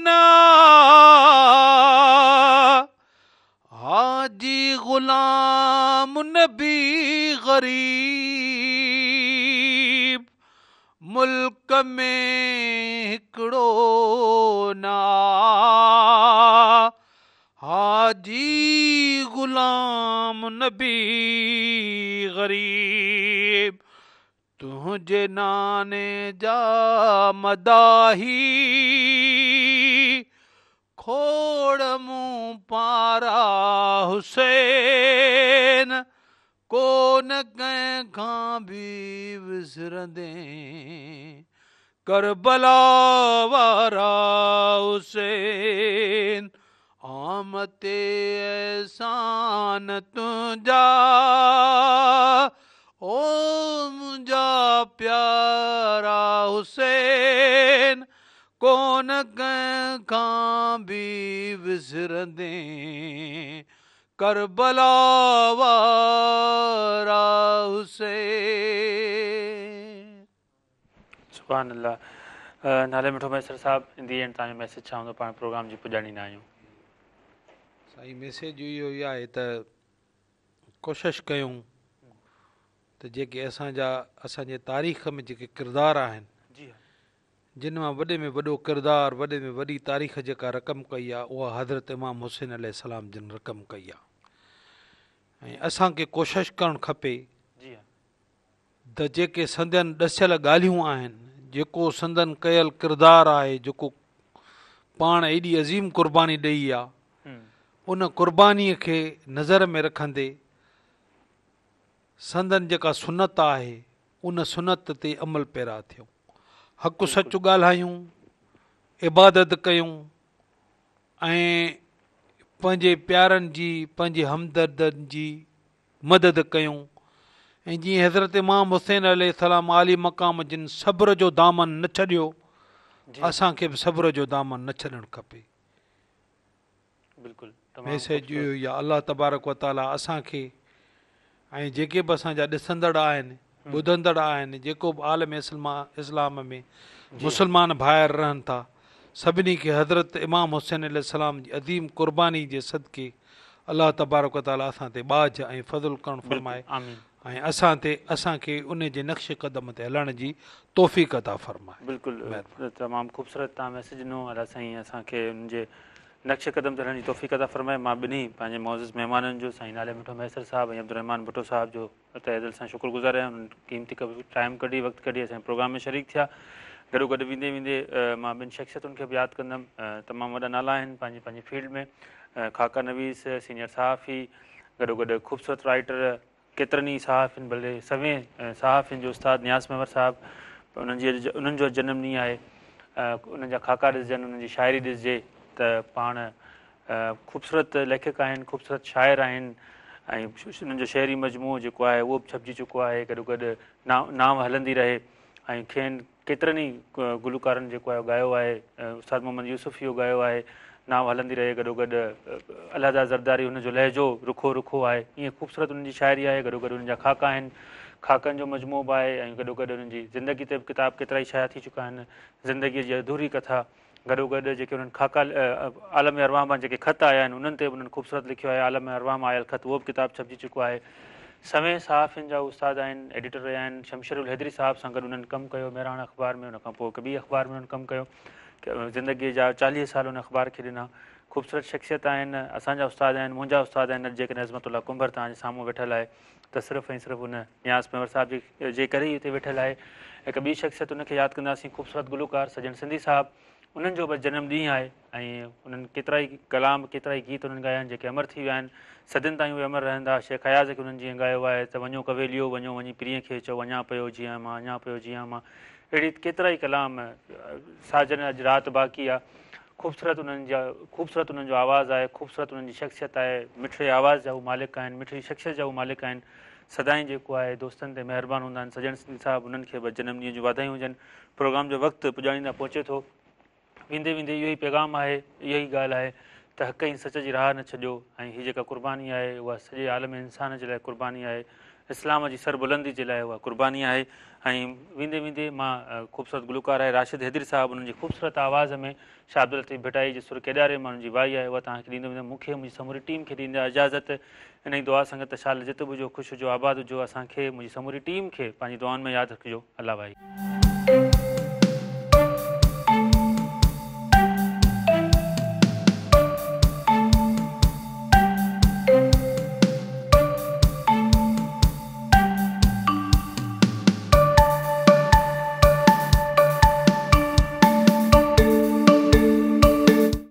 ہا غلام نبی غریب ملک میں ہکڑو نا حاجی غلام نبی غریب تجھے نانے جا مداحی کھوڑ من پارا حسین کو بھی دیں کربلا وارا حسین آمت احسان تجا او مجا پیارا حسین कोन कंहिंखां बि विसरंदे सुभान नाले मिठो मैसर साहिबु ईंदी आहिनि तव्हांजो मैसेज छा हूंदो पाण प्रोग्राम जी पुॼाणी न आहियूं साईं मैसेज इहो ई आहे त कोशिशि कयूं त जेके असांजा असांजे तारीख़ में जेके किरदारु आहिनि जिन मां वॾे में वॾो किरदारु वॾे में वॾी तारीख़ जेका रक़म कई आहे उहा हज़रत इमाम हुसैन अलाम जिन रक़म कई आहे ऐं असांखे कोशिशि करणु खपे त जेके संदनि ॾसियल ॻाल्हियूं आहिनि जेको संदनि कयल किरदारु आहे जेको पाण एॾी अज़ीम क़ुर्बानी ॾेई आहे उन कुर्बानीअ खे नज़र में रखंदे संदनि जेका सुनत आहे उन सुनत ते अमल पैरा थियूं हक़ु सचु ॻाल्हायूं इबादत कयूं ऐं पंहिंजे प्यारनि जी पंहिंजे हमदर्दनि जी मदद कयूं ऐं जीअं हज़रत इमाम हुसैन आली मक़ाम जिन सब्र जो दामन न छॾियो असांखे बि सब्र जो दामन न छॾणु खपे बिल्कुलु मैसेज अलाह तबारक वाला असांखे ऐं जेके बि असांजा ॾिसंदड़ आहिनि ॿुधंदड़ आहिनि जेको बि आलम इस्लाम में मुसलमान ॿाहिरि रहनि था सभिनी खे हज़रत इमाम हुसैन अदीम क़ुर्बानी जे सदके अलाह तबारकालाज ऐं फज़लु करणु फ़र्माए ऐं उन जे नक्श कदम ते हलण जी तौफ़ तमामु ख़ूबसूरत नक्श कमु धरण जी तौफ़ता फ़रमाए मां ॿिन्ही पंहिंजे मौज़िज़ महिमाननि जो साईं नाले मिठो मैसर साहिबु ऐं अब्दुहमान भुटो साहिब जो त दिलि सां शुक्रगुज़ार आहियां उन्हनि क़ीमती कब टाइम कढी वक़्तु कढी असांजे प्रोग्राम में शरीक थिया गॾो गॾु वेंदे वेंदे मां ॿिनि शख़्सियतुनि खे बि यादि कंदुमि तमामु वॾा नाला आहिनि पंहिंजे पंहिंजे फील्ड में खाका नवीस सीनियर सहाफ़ी गॾो गॾु ख़ूबसूरत राइटर केतिरनि ई सहाफ़ भले सवें सहाफ़िन जो उस्तादु न्यास मेवर साहिबु उन्हनि जी अॼु उन्हनि जो जनमु ॾींहुं आहे उन्हनि जा खाका ॾिसजनि उन्हनि जी शाइरी ॾिसिजे त पाण ख़ूबसूरत लेखक आहिनि ख़ूबसूरत शाइर आहिनि ऐं उन्हनि जो शहरी मजमू जेको आहे उहो बि छपजी चुको आहे गॾो गॾु ना नांव हलंदी रहे ऐं खेनि केतिरनि ई गुलूकारनि जेको आहे ॻायो आहे उस्तादु मोहम्मद यूसुफ़ो ॻायो आहे नांव हलंदी रहे गॾो गॾु अलहदा ज़रदारी हुनजो लहजो रुखो रुखो आहे ईअं ख़ूबसूरत उन्हनि जी शाइरी आहे गॾो गॾु हुननि जा खाका आहिनि खाकनि जो मजमू बि आहे ऐं गॾो गॾु हुननि जी ज़िंदगी ते बि किताब केतिरा ई शाया थी चुका आहिनि अधूरी कथा गॾो गॾु जेके हुननि खाका आलम अरवाम जेके ख़त आया आहिनि उन्हनि ते बि उन्हनि ख़ूबसूरत लिखियो आहे आलम अरवाम आयल ख़त उहो बि किताबु छपजी चुको आहे समय साहफ़िन जा उस्ताद आहिनि एडिटर रहिया आहिनि शमशेरुल हैदरी साहिब सां गॾु उन्हनि कमु कयो महिर अख़बार में हुन पोइ हिकु ॿी अख़बार में हुननि कमु कयो ज़िंदगीअ जा चालीह साल हुन अख़बार खे ॾिना ख़ूबसूरत शख़्सियत आहिनि असांजा उस्ताद आहिनि मुंहिंजा उस्ताद आहिनि जेके नज़मत कुंभर तव्हांजे साम्हूं वेठल आहे त सिर्फ़ु ऐं सिर्फ़ु उन न्यास पंवार साहिब जे करे ई हिते वेठल आहे हिकु ॿी शख़्सियत हुनखे यादि कंदासीं ख़ूबसूरत गुलूकार सजन सिंधी साहबु उन्हनि जो बि जनमु ॾींहुं आहे ऐं उन्हनि केतिरा ई कलाम केतिरा ई गीत उन्हनि ॻाया आहिनि जेके अमर थी विया आहिनि सदियुनि ताईं उहे अमर रहंदा शेख शेखयाज़ खे उन्हनि जीअं ॻायो आहे त वञो कवेलियो वञो वञी प्रीअ खे चओ अञा पियो जीअं मां अञा पियो जीअं मां अहिड़ी केतिरा ई कलाम साजन अॼु राति बाक़ी आहे ख़ूबसूरत उन्हनि जा ख़ूबसूरत उन्हनि जो आवाज़ु आहे ख़ूबसूरत उन्हनि जी शख़्सियत आहे मिठड़ी आवाज़ जा उहे मालिक आहिनि मिठड़ी शख़्सियत जा उहे मालिक आहिनि सदाई जेको आहे दोस्तनि ते महिरबानी हूंदा आहिनि सजन सिंह साहिबु उन्हनि खे बि जनमु ॾींहं जूं वाधायूं हुजनि प्रोग्राम जो वक़्तु पुॼाणींदा पहुचे थो वेंदे वेंदे इहो ई पैगाम आहे इहो ई ॻाल्हि आहे त हक़ ई सच जी राह न छॾियो ऐं हीअ जेका क़ुर्बानी आहे उहा सॼे आलम इंसान जे लाइ क़ुर्बानी आहे इस्लाम जी सरबुलंदी जे लाइ उहा क़ुर्बानी आहे ऐं वेंदे वेंदे मां ख़ूबसूरत गुलूकार आहे राशिद हैदरी साहिबु हुननि जी ख़ूबसूरत आवाज़ में शाबिली भिटाई जे सुर केॾारे मां हुननि जी भाई आहे उहा तव्हांखे ॾींदो वेंदो मूंखे मुंहिंजी समूरी टीम खे ॾींदा इजाज़त इन ई दुआ संगत शाल जित बि हुजो ख़ुशि हुजो आबाद हुजो असांखे मुंहिंजी समूरी टीम खे पंहिंजी दुआनि में यादि रखिजो अलाह भाई